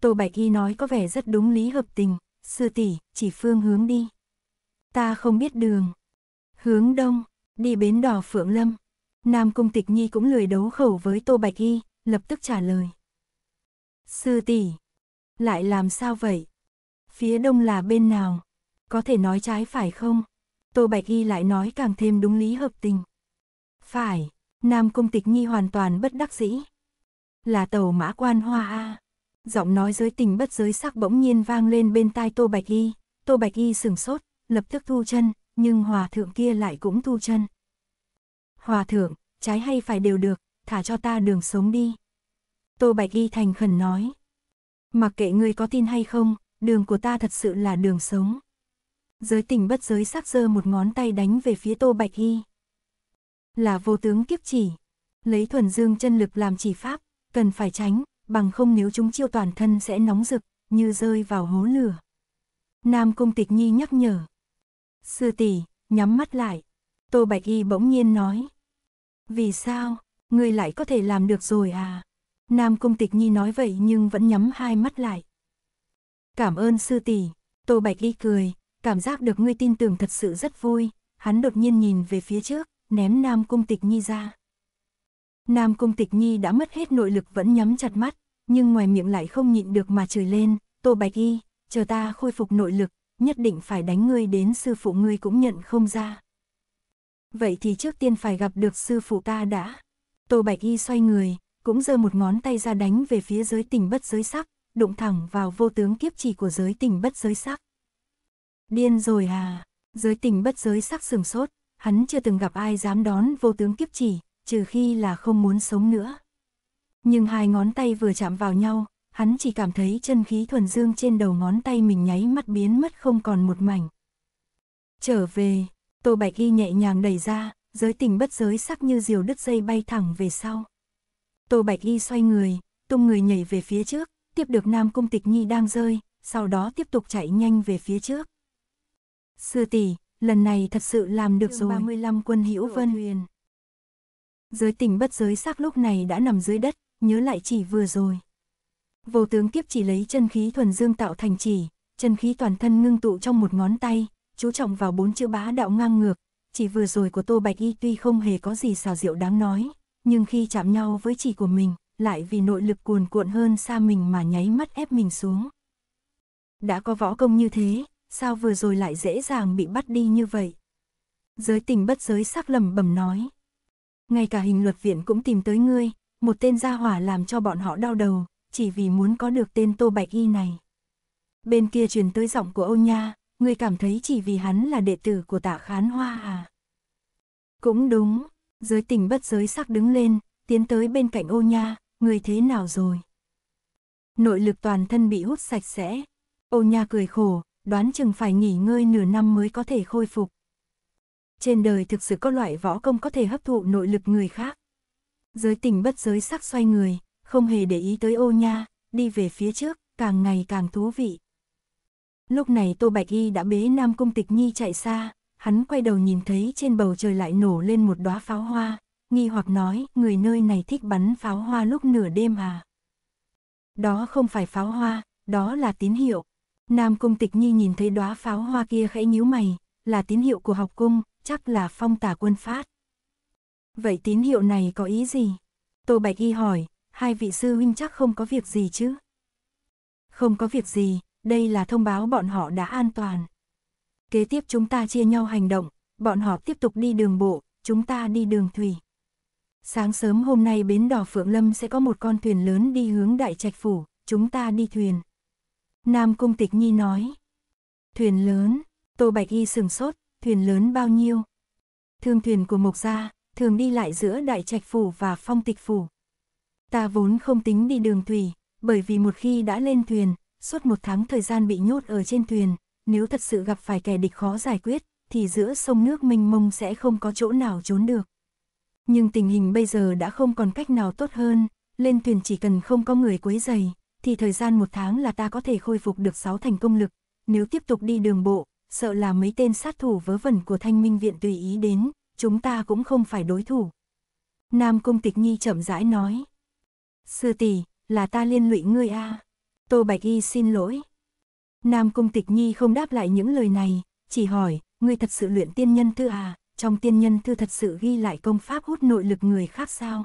Tô Bạch Y nói có vẻ rất đúng lý hợp tình, sư tỷ chỉ phương hướng đi. Ta không biết đường. Hướng đông, đi bến đỏ Phượng Lâm. Nam Cung Tịch Nhi cũng lười đấu khẩu với Tô Bạch Y, lập tức trả lời. Sư tỷ, lại làm sao vậy? Phía đông là bên nào? Có thể nói trái phải không? Tô Bạch Y lại nói càng thêm đúng lý hợp tình. Phải, Nam Cung Tịch Nhi hoàn toàn bất đắc dĩ. Là tàu mã quan hoa A. Giọng nói giới tình bất giới sắc bỗng nhiên vang lên bên tai Tô Bạch Y. Tô Bạch Y sửng sốt, lập tức thu chân, nhưng hòa thượng kia lại cũng thu chân. Hòa thượng, trái hay phải đều được, thả cho ta đường sống đi. Tô Bạch Y thành khẩn nói. Mặc kệ ngươi có tin hay không, đường của ta thật sự là đường sống. Giới tình bất giới sắc dơ một ngón tay đánh về phía Tô Bạch Y. Là vô tướng kiếp chỉ, lấy thuần dương chân lực làm chỉ pháp, cần phải tránh, bằng không nếu chúng chiêu toàn thân sẽ nóng rực, như rơi vào hố lửa. Nam Công Tịch Nhi nhắc nhở. Sư tỷ, nhắm mắt lại, Tô Bạch Y bỗng nhiên nói. Vì sao, ngươi lại có thể làm được rồi à? Nam Cung Tịch Nhi nói vậy nhưng vẫn nhắm hai mắt lại. Cảm ơn sư tỷ, Tô Bạch Y cười, cảm giác được ngươi tin tưởng thật sự rất vui, hắn đột nhiên nhìn về phía trước, ném Nam Cung Tịch Nhi ra. Nam Cung Tịch Nhi đã mất hết nội lực vẫn nhắm chặt mắt, nhưng ngoài miệng lại không nhịn được mà chửi lên, Tô Bạch Y, chờ ta khôi phục nội lực, nhất định phải đánh ngươi đến sư phụ ngươi cũng nhận không ra vậy thì trước tiên phải gặp được sư phụ ta đã. Tô Bạch Y xoay người, cũng giơ một ngón tay ra đánh về phía giới tình bất giới sắc, đụng thẳng vào vô tướng kiếp chỉ của giới tình bất giới sắc. Điên rồi à, giới tình bất giới sắc sừng sốt, hắn chưa từng gặp ai dám đón vô tướng kiếp chỉ, trừ khi là không muốn sống nữa. Nhưng hai ngón tay vừa chạm vào nhau, hắn chỉ cảm thấy chân khí thuần dương trên đầu ngón tay mình nháy mắt biến mất không còn một mảnh. Trở về, Tô Bạch Y nhẹ nhàng đẩy ra, giới tình bất giới sắc như diều đứt dây bay thẳng về sau. Tô Bạch Y xoay người, tung người nhảy về phía trước, tiếp được Nam Cung Tịch Nhi đang rơi, sau đó tiếp tục chạy nhanh về phía trước. Sư tỷ, lần này thật sự làm được rồi. 35 quân Hữu Vân Huyền. Giới tình bất giới sắc lúc này đã nằm dưới đất, nhớ lại chỉ vừa rồi. Vô tướng kiếp chỉ lấy chân khí thuần dương tạo thành chỉ, chân khí toàn thân ngưng tụ trong một ngón tay, chú trọng vào bốn chữ bá đạo ngang ngược, chỉ vừa rồi của Tô Bạch Y tuy không hề có gì xào rượu đáng nói, nhưng khi chạm nhau với chỉ của mình, lại vì nội lực cuồn cuộn hơn xa mình mà nháy mắt ép mình xuống. Đã có võ công như thế, sao vừa rồi lại dễ dàng bị bắt đi như vậy? Giới tình bất giới sắc lầm bẩm nói. Ngay cả hình luật viện cũng tìm tới ngươi, một tên gia hỏa làm cho bọn họ đau đầu, chỉ vì muốn có được tên Tô Bạch Y này. Bên kia truyền tới giọng của Âu Nha, người cảm thấy chỉ vì hắn là đệ tử của tạ khán hoa à? Cũng đúng, giới tình bất giới sắc đứng lên, tiến tới bên cạnh ô nha, Ngươi thế nào rồi? Nội lực toàn thân bị hút sạch sẽ, ô nha cười khổ, đoán chừng phải nghỉ ngơi nửa năm mới có thể khôi phục. Trên đời thực sự có loại võ công có thể hấp thụ nội lực người khác. Giới tình bất giới sắc xoay người, không hề để ý tới ô nha, đi về phía trước, càng ngày càng thú vị. Lúc này Tô Bạch Y đã bế Nam Cung Tịch Nhi chạy xa, hắn quay đầu nhìn thấy trên bầu trời lại nổ lên một đóa pháo hoa, nghi hoặc nói, người nơi này thích bắn pháo hoa lúc nửa đêm à? Đó không phải pháo hoa, đó là tín hiệu. Nam Cung Tịch Nhi nhìn thấy đóa pháo hoa kia khẽ nhíu mày, là tín hiệu của học cung, chắc là phong tả quân phát. Vậy tín hiệu này có ý gì? Tô Bạch Y hỏi, hai vị sư huynh chắc không có việc gì chứ? Không có việc gì, đây là thông báo bọn họ đã an toàn. Kế tiếp chúng ta chia nhau hành động, bọn họ tiếp tục đi đường bộ, chúng ta đi đường thủy. Sáng sớm hôm nay bến đò Phượng Lâm sẽ có một con thuyền lớn đi hướng Đại Trạch Phủ, chúng ta đi thuyền. Nam Cung Tịch Nhi nói. Thuyền lớn, Tô Bạch Y sừng sốt, thuyền lớn bao nhiêu? Thương thuyền của Mộc Gia, thường đi lại giữa Đại Trạch Phủ và Phong Tịch Phủ. Ta vốn không tính đi đường thủy, bởi vì một khi đã lên thuyền, suốt một tháng thời gian bị nhốt ở trên thuyền, nếu thật sự gặp phải kẻ địch khó giải quyết, thì giữa sông nước mênh mông sẽ không có chỗ nào trốn được. Nhưng tình hình bây giờ đã không còn cách nào tốt hơn, lên thuyền chỉ cần không có người quấy giày, thì thời gian một tháng là ta có thể khôi phục được sáu thành công lực, nếu tiếp tục đi đường bộ, sợ là mấy tên sát thủ vớ vẩn của thanh minh viện tùy ý đến, chúng ta cũng không phải đối thủ. Nam Cung Tịch Nhi chậm rãi nói. Sư tỷ, là ta liên lụy ngươi a à. Tô Bạch Y xin lỗi. Nam Cung Tịch Nhi không đáp lại những lời này, chỉ hỏi, ngươi thật sự luyện tiên nhân thư à, trong tiên nhân thư thật sự ghi lại công pháp hút nội lực người khác sao?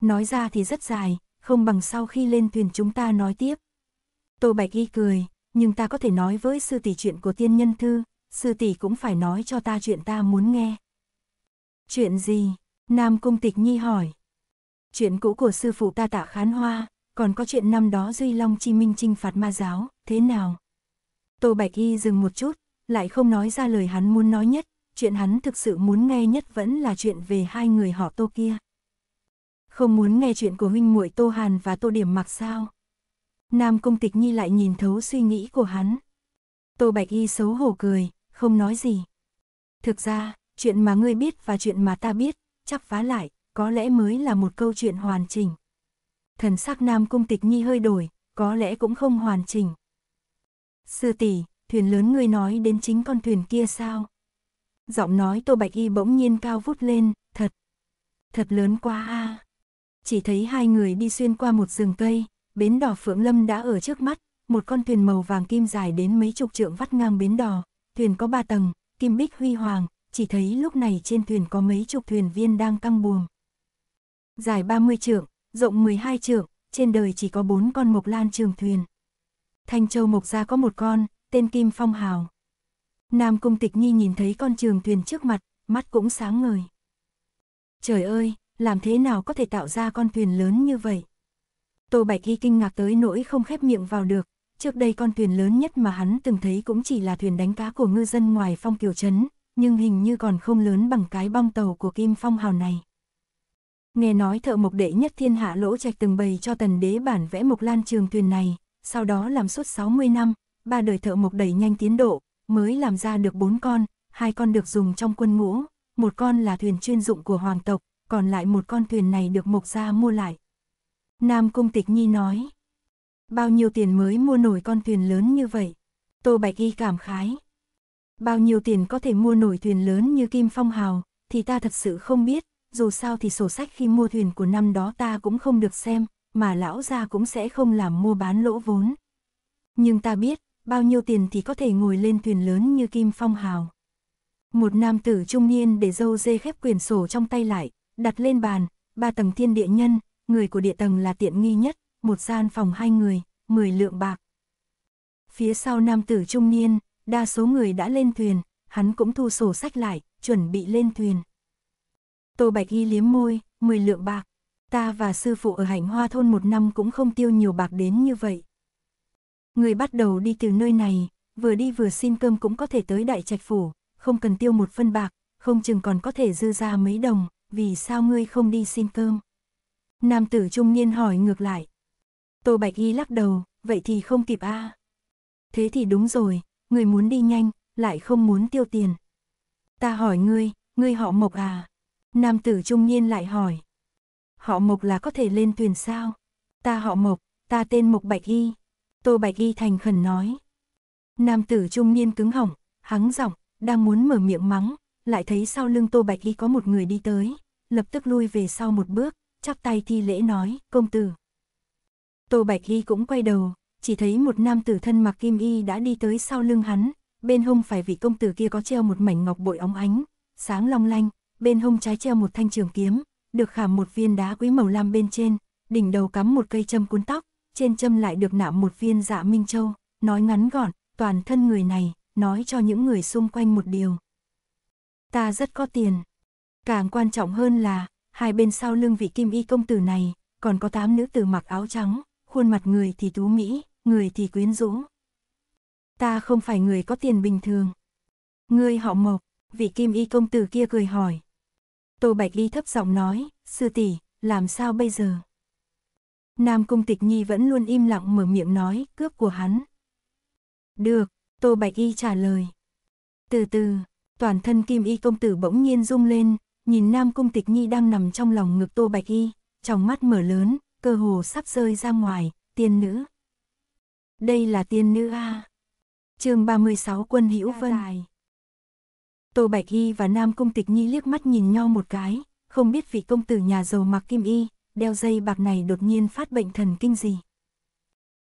Nói ra thì rất dài, không bằng sau khi lên thuyền chúng ta nói tiếp. Tô Bạch Y cười, nhưng ta có thể nói với sư tỷ chuyện của tiên nhân thư, sư tỷ cũng phải nói cho ta chuyện ta muốn nghe. Chuyện gì? Nam Cung Tịch Nhi hỏi. Chuyện cũ của sư phụ ta tạ khán hoa, còn có chuyện năm đó Duy Long Chi Minh trinh phạt ma giáo, thế nào? Tô Bạch Y dừng một chút, lại không nói ra lời hắn muốn nói nhất, chuyện hắn thực sự muốn nghe nhất vẫn là chuyện về hai người họ Tô kia. Không muốn nghe chuyện của huynh muội Tô Hàn và Tô Điểm Mặc sao? Nam Công Tịch Nhi lại nhìn thấu suy nghĩ của hắn. Tô Bạch Y xấu hổ cười, không nói gì. Thực ra, chuyện mà ngươi biết và chuyện mà ta biết, chắp vá lại, có lẽ mới là một câu chuyện hoàn chỉnh thần sắc nam cung tịch nhi hơi đổi, có lẽ cũng không hoàn chỉnh. Sư tỷ, thuyền lớn ngươi nói đến chính con thuyền kia sao? Giọng nói Tô Bạch Y bỗng nhiên cao vút lên, thật, thật lớn quá a. À. Chỉ thấy hai người đi xuyên qua một rừng cây, bến đỏ Phượng Lâm đã ở trước mắt, một con thuyền màu vàng kim dài đến mấy chục trượng vắt ngang bến đỏ, thuyền có ba tầng, kim bích huy hoàng, chỉ thấy lúc này trên thuyền có mấy chục thuyền viên đang căng buồm. Dài 30 trượng, rộng 12 trượng, trên đời chỉ có 4 con mộc lan trường thuyền. Thanh Châu Mộc gia có một con, tên Kim Phong Hào. Nam Cung Tịch Nhi nhìn thấy con trường thuyền trước mặt, mắt cũng sáng ngời. Trời ơi, làm thế nào có thể tạo ra con thuyền lớn như vậy? Tô Bạch Y kinh ngạc tới nỗi không khép miệng vào được, trước đây con thuyền lớn nhất mà hắn từng thấy cũng chỉ là thuyền đánh cá của ngư dân ngoài phong kiều trấn, nhưng hình như còn không lớn bằng cái bong tàu của Kim Phong Hào này. Nghe nói thợ mộc đệ nhất thiên hạ lỗ trạch từng bày cho tần đế bản vẽ mộc lan trường thuyền này, sau đó làm suốt 60 năm, ba đời thợ mộc đẩy nhanh tiến độ, mới làm ra được bốn con, hai con được dùng trong quân ngũ, một con là thuyền chuyên dụng của hoàng tộc, còn lại một con thuyền này được mộc gia mua lại. Nam Cung Tịch Nhi nói, bao nhiêu tiền mới mua nổi con thuyền lớn như vậy? Tô Bạch Y cảm khái. Bao nhiêu tiền có thể mua nổi thuyền lớn như Kim Phong Hào, thì ta thật sự không biết, dù sao thì sổ sách khi mua thuyền của năm đó ta cũng không được xem, mà lão gia cũng sẽ không làm mua bán lỗ vốn. Nhưng ta biết, bao nhiêu tiền thì có thể ngồi lên thuyền lớn như Kim Phong Hào. Một nam tử trung niên để dâu dê khép quyển sổ trong tay lại, đặt lên bàn, ba tầng thiên địa nhân, người của địa tầng là tiện nghi nhất, một gian phòng hai người, mười lượng bạc. Phía sau nam tử trung niên, đa số người đã lên thuyền, hắn cũng thu sổ sách lại, chuẩn bị lên thuyền. Tô Bạch Y liếm môi, 10 lượng bạc. Ta và sư phụ ở hành hoa thôn một năm cũng không tiêu nhiều bạc đến như vậy. Người bắt đầu đi từ nơi này, vừa đi vừa xin cơm cũng có thể tới đại trạch phủ, không cần tiêu một phân bạc, không chừng còn có thể dư ra mấy đồng, vì sao ngươi không đi xin cơm? Nam tử trung niên hỏi ngược lại. Tô Bạch Y lắc đầu, vậy thì không kịp a. À. Thế thì đúng rồi, người muốn đi nhanh, lại không muốn tiêu tiền. Ta hỏi ngươi, ngươi họ mộc à? Nam tử trung niên lại hỏi. Họ Mộc là có thể lên tuyển sao? Ta họ Mộc, ta tên Mộc Bạch Y. Tô Bạch Y thành khẩn nói. Nam tử trung niên cứng hỏng, hắng giọng, đang muốn mở miệng mắng, lại thấy sau lưng Tô Bạch Y có một người đi tới, lập tức lui về sau một bước, chắp tay thi lễ nói, công tử. Tô Bạch Y cũng quay đầu, chỉ thấy một nam tử thân mặc kim y đã đi tới sau lưng hắn, bên hông phải vị công tử kia có treo một mảnh ngọc bội óng ánh, sáng long lanh, bên hông trái treo một thanh trường kiếm, được khảm một viên đá quý màu lam bên trên, đỉnh đầu cắm một cây châm cuốn tóc, trên châm lại được nạm một viên dạ minh châu, nói ngắn gọn, toàn thân người này, nói cho những người xung quanh một điều. Ta rất có tiền. Càng quan trọng hơn là, hai bên sau lưng vị kim y công tử này, còn có tám nữ tử mặc áo trắng, khuôn mặt người thì tú mỹ, người thì quyến rũ. Ta không phải người có tiền bình thường. Ngươi họ mộc, vị kim y công tử kia cười hỏi, Tô Bạch Y thấp giọng nói, sư tỷ, làm sao bây giờ? Nam Cung Tịch Nhi vẫn luôn im lặng mở miệng nói, cướp của hắn. Được, Tô Bạch Y trả lời. Từ từ, toàn thân Kim Y công tử bỗng nhiên rung lên, nhìn Nam Cung Tịch Nhi đang nằm trong lòng ngực Tô Bạch Y, trong mắt mở lớn, cơ hồ sắp rơi ra ngoài, tiên nữ. Đây là tiên nữ A. chương 36 quân hữu vân. Tài. Tô Bạch Y và Nam Cung Tịch Nhi liếc mắt nhìn nhau một cái, không biết vị công tử nhà giàu mặc kim y, đeo dây bạc này đột nhiên phát bệnh thần kinh gì.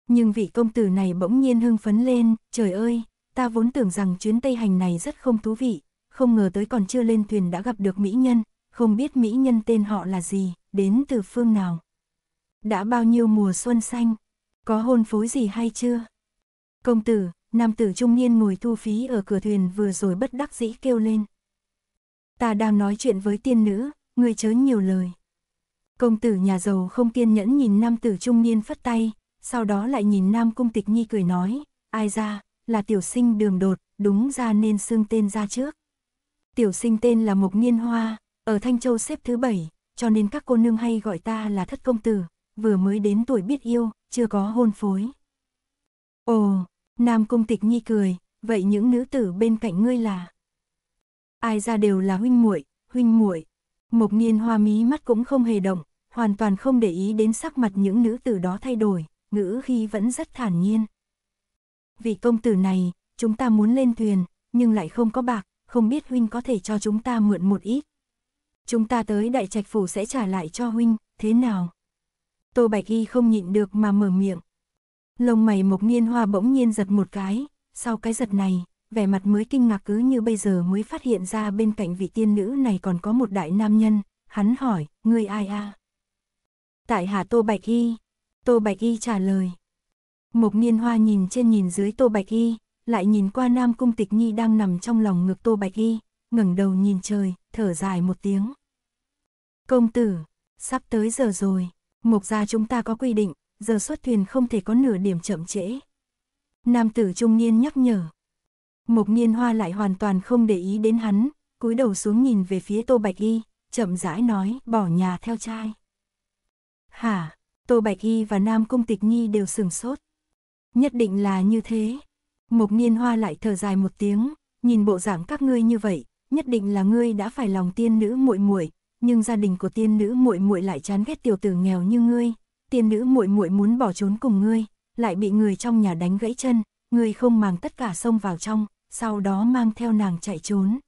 Nhưng vị công tử này bỗng nhiên hưng phấn lên, trời ơi, ta vốn tưởng rằng chuyến Tây Hành này rất không thú vị, không ngờ tới còn chưa lên thuyền đã gặp được mỹ nhân, không biết mỹ nhân tên họ là gì, đến từ phương nào. Đã bao nhiêu mùa xuân xanh, có hôn phối gì hay chưa? Công tử, nam tử trung niên ngồi thu phí ở cửa thuyền vừa rồi bất đắc dĩ kêu lên. Ta đang nói chuyện với tiên nữ, người chớ nhiều lời. Công tử nhà giàu không kiên nhẫn nhìn nam tử trung niên phất tay, sau đó lại nhìn nam cung tịch nhi cười nói, ai ra, là tiểu sinh đường đột, đúng ra nên xưng tên ra trước. Tiểu sinh tên là Mộc Niên Hoa, ở Thanh Châu xếp thứ bảy, cho nên các cô nương hay gọi ta là thất công tử, vừa mới đến tuổi biết yêu, chưa có hôn phối. Ồ, Nam Cung Tịch Nhi cười, vậy những nữ tử bên cạnh ngươi là? Ai ra đều là huynh muội, huynh muội. Mộc Niên Hoa mí mắt cũng không hề động, hoàn toàn không để ý đến sắc mặt những nữ tử đó thay đổi, ngữ khi vẫn rất thản nhiên. Vị công tử này, chúng ta muốn lên thuyền, nhưng lại không có bạc, không biết huynh có thể cho chúng ta mượn một ít. Chúng ta tới đại trạch phủ sẽ trả lại cho huynh, thế nào? Tô Bạch Y không nhịn được mà mở miệng, Lông mày mộc niên hoa bỗng nhiên giật một cái, sau cái giật này, vẻ mặt mới kinh ngạc cứ như bây giờ mới phát hiện ra bên cạnh vị tiên nữ này còn có một đại nam nhân, hắn hỏi, ngươi ai a? À? Tại hạ Tô Bạch Y, Tô Bạch Y trả lời. Mộc niên hoa nhìn trên nhìn dưới Tô Bạch Y, lại nhìn qua Nam Cung Tịch Nhi đang nằm trong lòng ngực Tô Bạch Y, ngẩng đầu nhìn trời, thở dài một tiếng. Công tử, sắp tới giờ rồi, mục gia chúng ta có quy định, giờ xuất thuyền không thể có nửa điểm chậm trễ. Nam tử trung niên nhắc nhở. Mộc niên hoa lại hoàn toàn không để ý đến hắn, cúi đầu xuống nhìn về phía Tô Bạch Y, chậm rãi nói, bỏ nhà theo trai. Hả, Tô Bạch Y và Nam Cung Tịch Nhi đều sừng sốt. Nhất định là như thế. Mộc niên hoa lại thở dài một tiếng, nhìn bộ dạng các ngươi như vậy, nhất định là ngươi đã phải lòng tiên nữ muội muội, nhưng gia đình của tiên nữ muội muội lại chán ghét tiểu tử nghèo như ngươi, tiên nữ muội muội muốn bỏ trốn cùng ngươi, lại bị người trong nhà đánh gãy chân, ngươi không màng tất cả xông vào trong, sau đó mang theo nàng chạy trốn.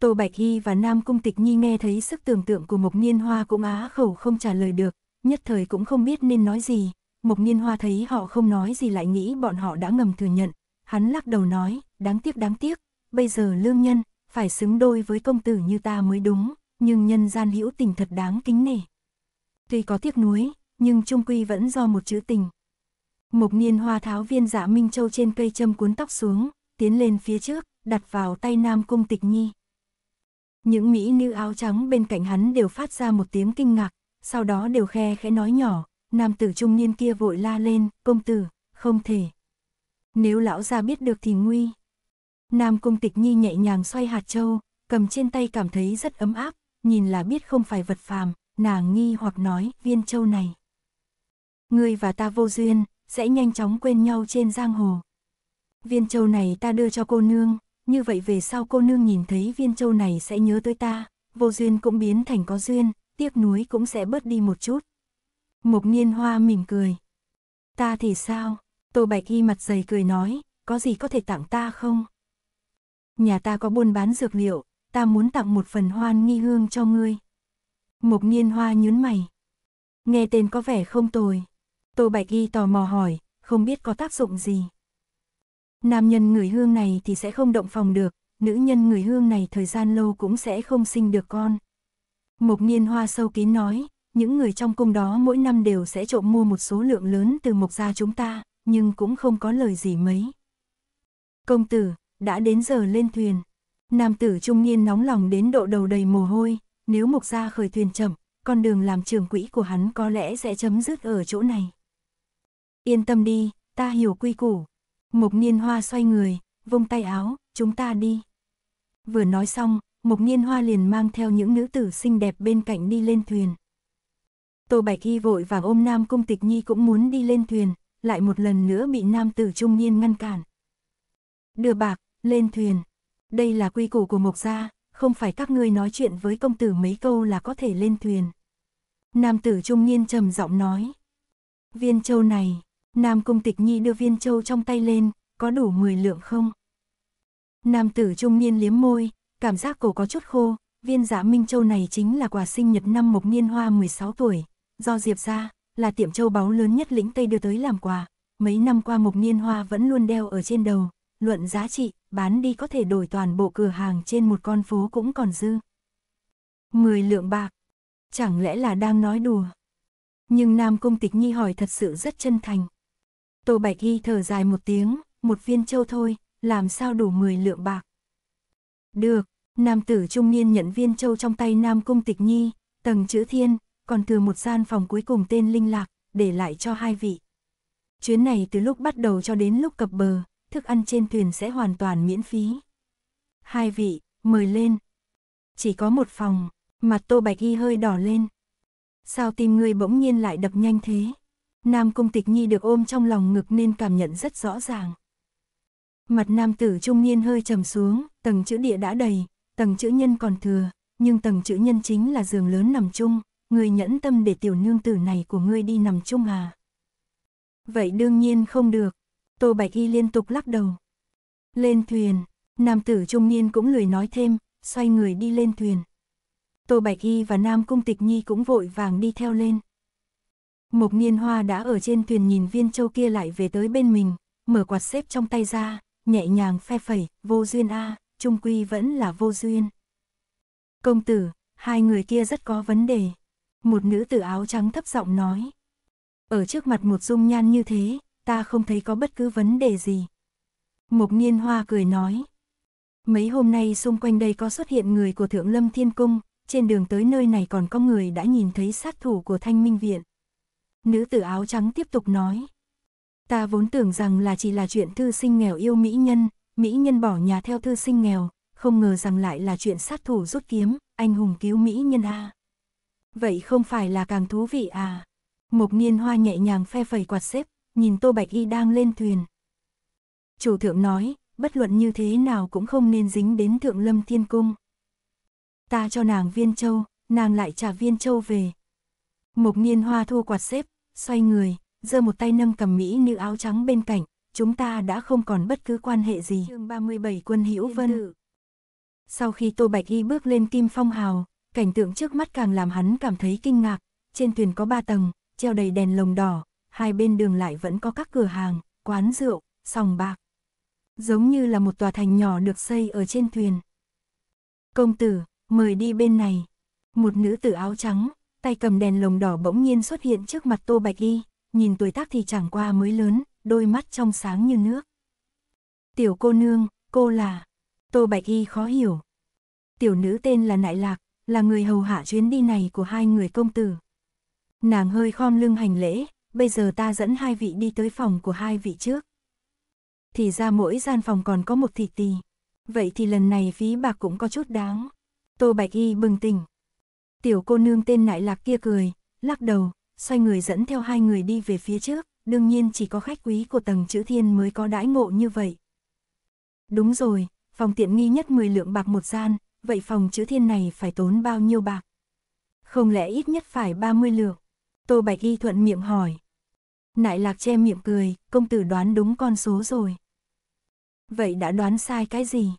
Tô Bạch Hy và Nam Cung Tịch Nhi nghe thấy sức tưởng tượng của Mộc Niên Hoa cũng á khẩu không trả lời được, nhất thời cũng không biết nên nói gì. Mộc Niên Hoa thấy họ không nói gì lại nghĩ bọn họ đã ngầm thừa nhận. Hắn lắc đầu nói, đáng tiếc đáng tiếc, bây giờ lương nhân, phải xứng đôi với công tử như ta mới đúng, nhưng nhân gian hữu tình thật đáng kính nể. Tuy có tiếc nuối, nhưng trung quy vẫn do một chữ tình. Mục niên hoa tháo viên dạ Minh Châu trên cây châm cuốn tóc xuống, tiến lên phía trước, đặt vào tay nam cung tịch nhi. Những mỹ nữ áo trắng bên cạnh hắn đều phát ra một tiếng kinh ngạc, sau đó đều khe khẽ nói nhỏ, nam tử trung niên kia vội la lên, công tử, không thể. Nếu lão gia biết được thì nguy. Nam cung tịch nhi nhẹ nhàng xoay hạt châu, cầm trên tay cảm thấy rất ấm áp, nhìn là biết không phải vật phàm, nàng nghi hoặc nói viên châu này ngươi và ta vô duyên, sẽ nhanh chóng quên nhau trên giang hồ. Viên châu này ta đưa cho cô nương, như vậy về sau cô nương nhìn thấy viên châu này sẽ nhớ tới ta, vô duyên cũng biến thành có duyên, tiếc nuối cũng sẽ bớt đi một chút. Mục niên hoa mỉm cười. Ta thì sao? Tô Bạch Y mặt dày cười nói, có gì có thể tặng ta không? Nhà ta có buôn bán dược liệu, ta muốn tặng một phần hoan nghi hương cho ngươi. Mục niên hoa nhún mày. Nghe tên có vẻ không tồi. Tô Bạch y tò mò hỏi, không biết có tác dụng gì. Nam nhân người hương này thì sẽ không động phòng được, nữ nhân người hương này thời gian lâu cũng sẽ không sinh được con. Mộc niên hoa sâu kín nói, những người trong cung đó mỗi năm đều sẽ trộm mua một số lượng lớn từ mộc gia chúng ta, nhưng cũng không có lời gì mấy. Công tử, đã đến giờ lên thuyền. Nam tử trung niên nóng lòng đến độ đầu đầy mồ hôi, nếu mộc gia khởi thuyền chậm, con đường làm trường quỹ của hắn có lẽ sẽ chấm dứt ở chỗ này. Yên tâm đi, ta hiểu quy củ. Mộc niên hoa xoay người, vung tay áo, chúng ta đi. Vừa nói xong, Mộc niên hoa liền mang theo những nữ tử xinh đẹp bên cạnh đi lên thuyền. Tô Bạch Y vội vàng ôm Nam Cung Tịch Nhi cũng muốn đi lên thuyền, lại một lần nữa bị nam tử trung niên ngăn cản. Đưa bạc, lên thuyền. Đây là quy củ của Mộc gia, không phải các ngươi nói chuyện với công tử mấy câu là có thể lên thuyền. Nam tử trung niên trầm giọng nói. Viên châu này, Nam Cung Tịch Nhi đưa viên châu trong tay lên, có đủ 10 lượng không? Nam tử trung niên liếm môi, cảm giác cổ có chút khô, viên giả Minh Châu này chính là quà sinh nhật năm Mộc Niên Hoa 16 tuổi, do Diệp ra, là tiệm châu báu lớn nhất lĩnh Tây đưa tới làm quà. Mấy năm qua Mộc Niên Hoa vẫn luôn đeo ở trên đầu, luận giá trị, bán đi có thể đổi toàn bộ cửa hàng trên một con phố cũng còn dư. 10 lượng bạc, chẳng lẽ là đang nói đùa? Nhưng Nam cung Tịch Nhi hỏi thật sự rất chân thành. Tô Bạch Y thở dài một tiếng, một viên châu thôi, làm sao đủ 10 lượng bạc. Được, nam tử trung niên nhận viên châu trong tay Nam Cung Tịch Nhi, tầng chữ thiên, còn thừa một gian phòng cuối cùng tên Linh Lạc, để lại cho hai vị. Chuyến này từ lúc bắt đầu cho đến lúc cập bờ, thức ăn trên thuyền sẽ hoàn toàn miễn phí. Hai vị, mời lên. Chỉ có một phòng, mặt Tô Bạch Y hơi đỏ lên. Sao tim người bỗng nhiên lại đập nhanh thế? Nam Cung Tịch Nhi được ôm trong lòng ngực nên cảm nhận rất rõ ràng. Mặt nam tử trung niên hơi trầm xuống, tầng chữ địa đã đầy, tầng chữ nhân còn thừa, nhưng tầng chữ nhân chính là giường lớn nằm chung, người nhẫn tâm để tiểu nương tử này của ngươi đi nằm chung à. Vậy đương nhiên không được, Tô Bạch Y liên tục lắc đầu. Lên thuyền, nam tử trung niên cũng lười nói thêm, xoay người đi lên thuyền. Tô Bạch Y và Nam Cung Tịch Nhi cũng vội vàng đi theo lên. Mộc niên hoa đã ở trên thuyền nhìn viên châu kia lại về tới bên mình, mở quạt xếp trong tay ra, nhẹ nhàng phe phẩy, vô duyên a, trung quy vẫn là vô duyên. Công tử, hai người kia rất có vấn đề. Một nữ tử áo trắng thấp giọng nói. Ở trước mặt một dung nhan như thế, ta không thấy có bất cứ vấn đề gì. Mộc niên hoa cười nói. Mấy hôm nay xung quanh đây có xuất hiện người của Thượng Lâm Thiên Cung, trên đường tới nơi này còn có người đã nhìn thấy sát thủ của Thanh Minh Viện nữ tử áo trắng tiếp tục nói. Ta vốn tưởng rằng là chỉ là chuyện thư sinh nghèo yêu mỹ nhân, mỹ nhân bỏ nhà theo thư sinh nghèo, không ngờ rằng lại là chuyện sát thủ rút kiếm, anh hùng cứu mỹ nhân a. À. Vậy không phải là càng thú vị à? mục niên hoa nhẹ nhàng phe phẩy quạt xếp, nhìn Tô Bạch Y đang lên thuyền. Chủ thượng nói, bất luận như thế nào cũng không nên dính đến thượng lâm thiên cung. Ta cho nàng viên châu, nàng lại trả viên châu về. mục niên hoa thua quạt xếp, xoay người, giơ một tay nâng cầm mỹ nữ áo trắng bên cạnh, chúng ta đã không còn bất cứ quan hệ gì. Chương 37 Quân Hữu Vân. Sau khi Tô Bạch Y bước lên Kim Phong Hào, cảnh tượng trước mắt càng làm hắn cảm thấy kinh ngạc, trên thuyền có ba tầng, treo đầy đèn lồng đỏ, hai bên đường lại vẫn có các cửa hàng, quán rượu, sòng bạc. Giống như là một tòa thành nhỏ được xây ở trên thuyền. Công tử, mời đi bên này. Một nữ tử áo trắng, tay cầm đèn lồng đỏ bỗng nhiên xuất hiện trước mặt Tô Bạch Y, nhìn tuổi tác thì chẳng qua mới lớn, đôi mắt trong sáng như nước. Tiểu cô nương, cô là... Tô Bạch Y khó hiểu. Tiểu nữ tên là Nại Lạc, là người hầu hạ chuyến đi này của hai người công tử. Nàng hơi khom lưng hành lễ, bây giờ ta dẫn hai vị đi tới phòng của hai vị trước. Thì ra mỗi gian phòng còn có một thịt tì. Vậy thì lần này phí bạc cũng có chút đáng. Tô Bạch Y bừng tỉnh, Tiểu cô nương tên nại lạc kia cười, lắc đầu, xoay người dẫn theo hai người đi về phía trước, đương nhiên chỉ có khách quý của tầng chữ thiên mới có đãi ngộ như vậy. Đúng rồi, phòng tiện nghi nhất 10 lượng bạc một gian, vậy phòng chữ thiên này phải tốn bao nhiêu bạc? Không lẽ ít nhất phải 30 lượng? Tô Bạch Y thuận miệng hỏi. Nại lạc che miệng cười, công tử đoán đúng con số rồi. Vậy đã đoán sai cái gì?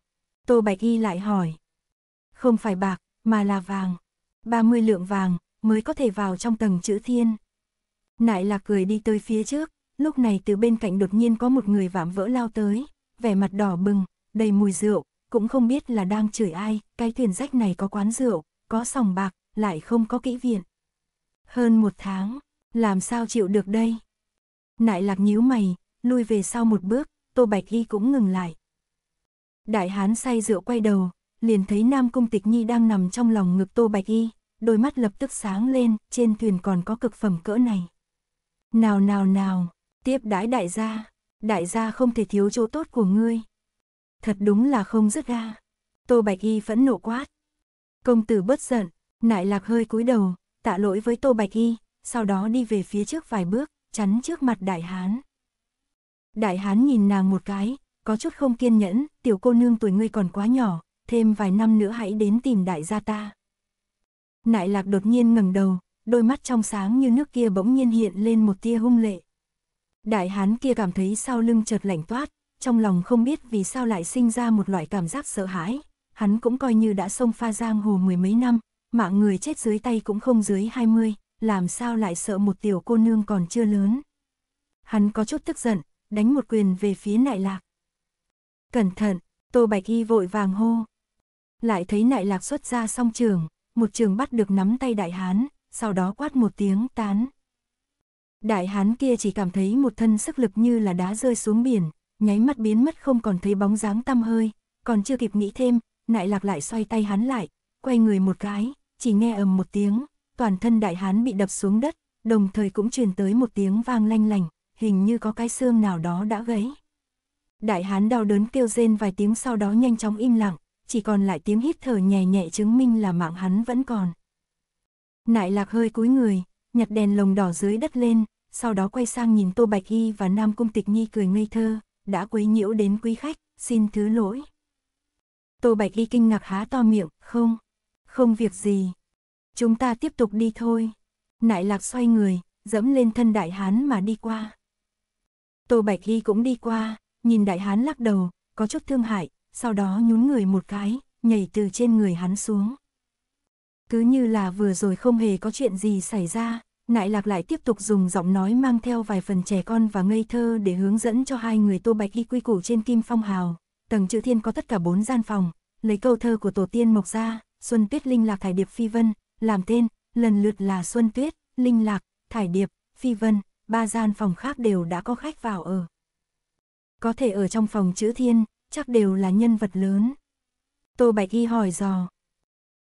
Tô Bạch Y lại hỏi. Không phải bạc, mà là vàng. 30 lượng vàng, mới có thể vào trong tầng chữ thiên. Nại lạc cười đi tới phía trước, lúc này từ bên cạnh đột nhiên có một người vạm vỡ lao tới, vẻ mặt đỏ bừng, đầy mùi rượu, cũng không biết là đang chửi ai, cái thuyền rách này có quán rượu, có sòng bạc, lại không có kỹ viện. Hơn một tháng, làm sao chịu được đây? Nại lạc nhíu mày, lui về sau một bước, tô bạch y cũng ngừng lại. Đại hán say rượu quay đầu, liền thấy Nam Cung Tịch Nhi đang nằm trong lòng ngực Tô Bạch Y, đôi mắt lập tức sáng lên, trên thuyền còn có cực phẩm cỡ này. Nào nào nào, tiếp đãi đại gia, đại gia không thể thiếu chỗ tốt của ngươi. Thật đúng là không dứt ra Tô Bạch Y phẫn nộ quát. Công tử bớt giận, nại lạc hơi cúi đầu, tạ lỗi với Tô Bạch Y, sau đó đi về phía trước vài bước, chắn trước mặt đại hán. Đại hán nhìn nàng một cái, có chút không kiên nhẫn, tiểu cô nương tuổi ngươi còn quá nhỏ, thêm vài năm nữa hãy đến tìm đại gia ta. Nại lạc đột nhiên ngẩng đầu, đôi mắt trong sáng như nước kia bỗng nhiên hiện lên một tia hung lệ. Đại hán kia cảm thấy sau lưng chợt lạnh toát, trong lòng không biết vì sao lại sinh ra một loại cảm giác sợ hãi, hắn cũng coi như đã xông pha giang hồ mười mấy năm, mạng người chết dưới tay cũng không dưới hai mươi, làm sao lại sợ một tiểu cô nương còn chưa lớn. Hắn có chút tức giận, đánh một quyền về phía nại lạc. Cẩn thận, Tô Bạch Y vội vàng hô, lại thấy nại lạc xuất ra song trường, một trường bắt được nắm tay đại hán, sau đó quát một tiếng tán. Đại hán kia chỉ cảm thấy một thân sức lực như là đá rơi xuống biển, nháy mắt biến mất không còn thấy bóng dáng tăm hơi, còn chưa kịp nghĩ thêm, nại lạc lại xoay tay hắn lại, quay người một cái, chỉ nghe ầm một tiếng, toàn thân đại hán bị đập xuống đất, đồng thời cũng truyền tới một tiếng vang lanh lành, hình như có cái xương nào đó đã gãy. Đại hán đau đớn kêu rên vài tiếng sau đó nhanh chóng im lặng, chỉ còn lại tiếng hít thở nhẹ nhẹ chứng minh là mạng hắn vẫn còn. Nại lạc hơi cúi người, nhặt đèn lồng đỏ dưới đất lên, sau đó quay sang nhìn Tô Bạch Y và Nam Cung Tịch Nhi cười ngây thơ, đã quấy nhiễu đến quý khách, xin thứ lỗi. Tô Bạch Y kinh ngạc há to miệng, không, không việc gì. Chúng ta tiếp tục đi thôi. Nại lạc xoay người, dẫm lên thân đại hán mà đi qua. Tô Bạch Y cũng đi qua, nhìn đại hán lắc đầu, có chút thương hại, sau đó nhún người một cái, nhảy từ trên người hắn xuống. Cứ như là vừa rồi không hề có chuyện gì xảy ra, Nại Lạc lại tiếp tục dùng giọng nói mang theo vài phần trẻ con và ngây thơ để hướng dẫn cho hai người Tô Bạch Y quy củ trên Kim Phong Hào. Tầng chữ thiên có tất cả bốn gian phòng, lấy câu thơ của tổ tiên Mộc ra, Xuân Tuyết Linh Lạc Thải Điệp Phi Vân, làm tên, lần lượt là Xuân Tuyết, Linh Lạc, Thải Điệp, Phi Vân, ba gian phòng khác đều đã có khách vào ở. Có thể ở trong phòng chữ thiên, chắc đều là nhân vật lớn. Tô Bạch Y hỏi dò.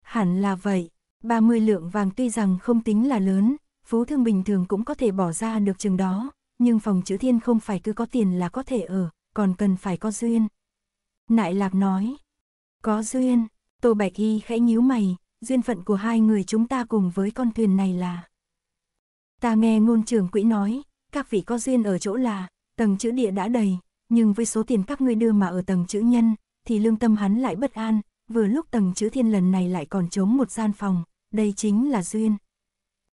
Hẳn là vậy, 30 lượng vàng tuy rằng không tính là lớn, phú thương bình thường cũng có thể bỏ ra được chừng đó, nhưng phòng chữ thiên không phải cứ có tiền là có thể ở, còn cần phải có duyên. Nại Lạc nói, có duyên, Tô Bạch Y khẽ nhíu mày, duyên phận của hai người chúng ta cùng với con thuyền này là. Ta nghe ngôn trưởng quỹ nói, các vị có duyên ở chỗ là, tầng chữ địa đã đầy, nhưng với số tiền các ngươi đưa mà ở tầng chữ nhân, thì lương tâm hắn lại bất an, vừa lúc tầng chữ thiên lần này lại còn trống một gian phòng, đây chính là duyên.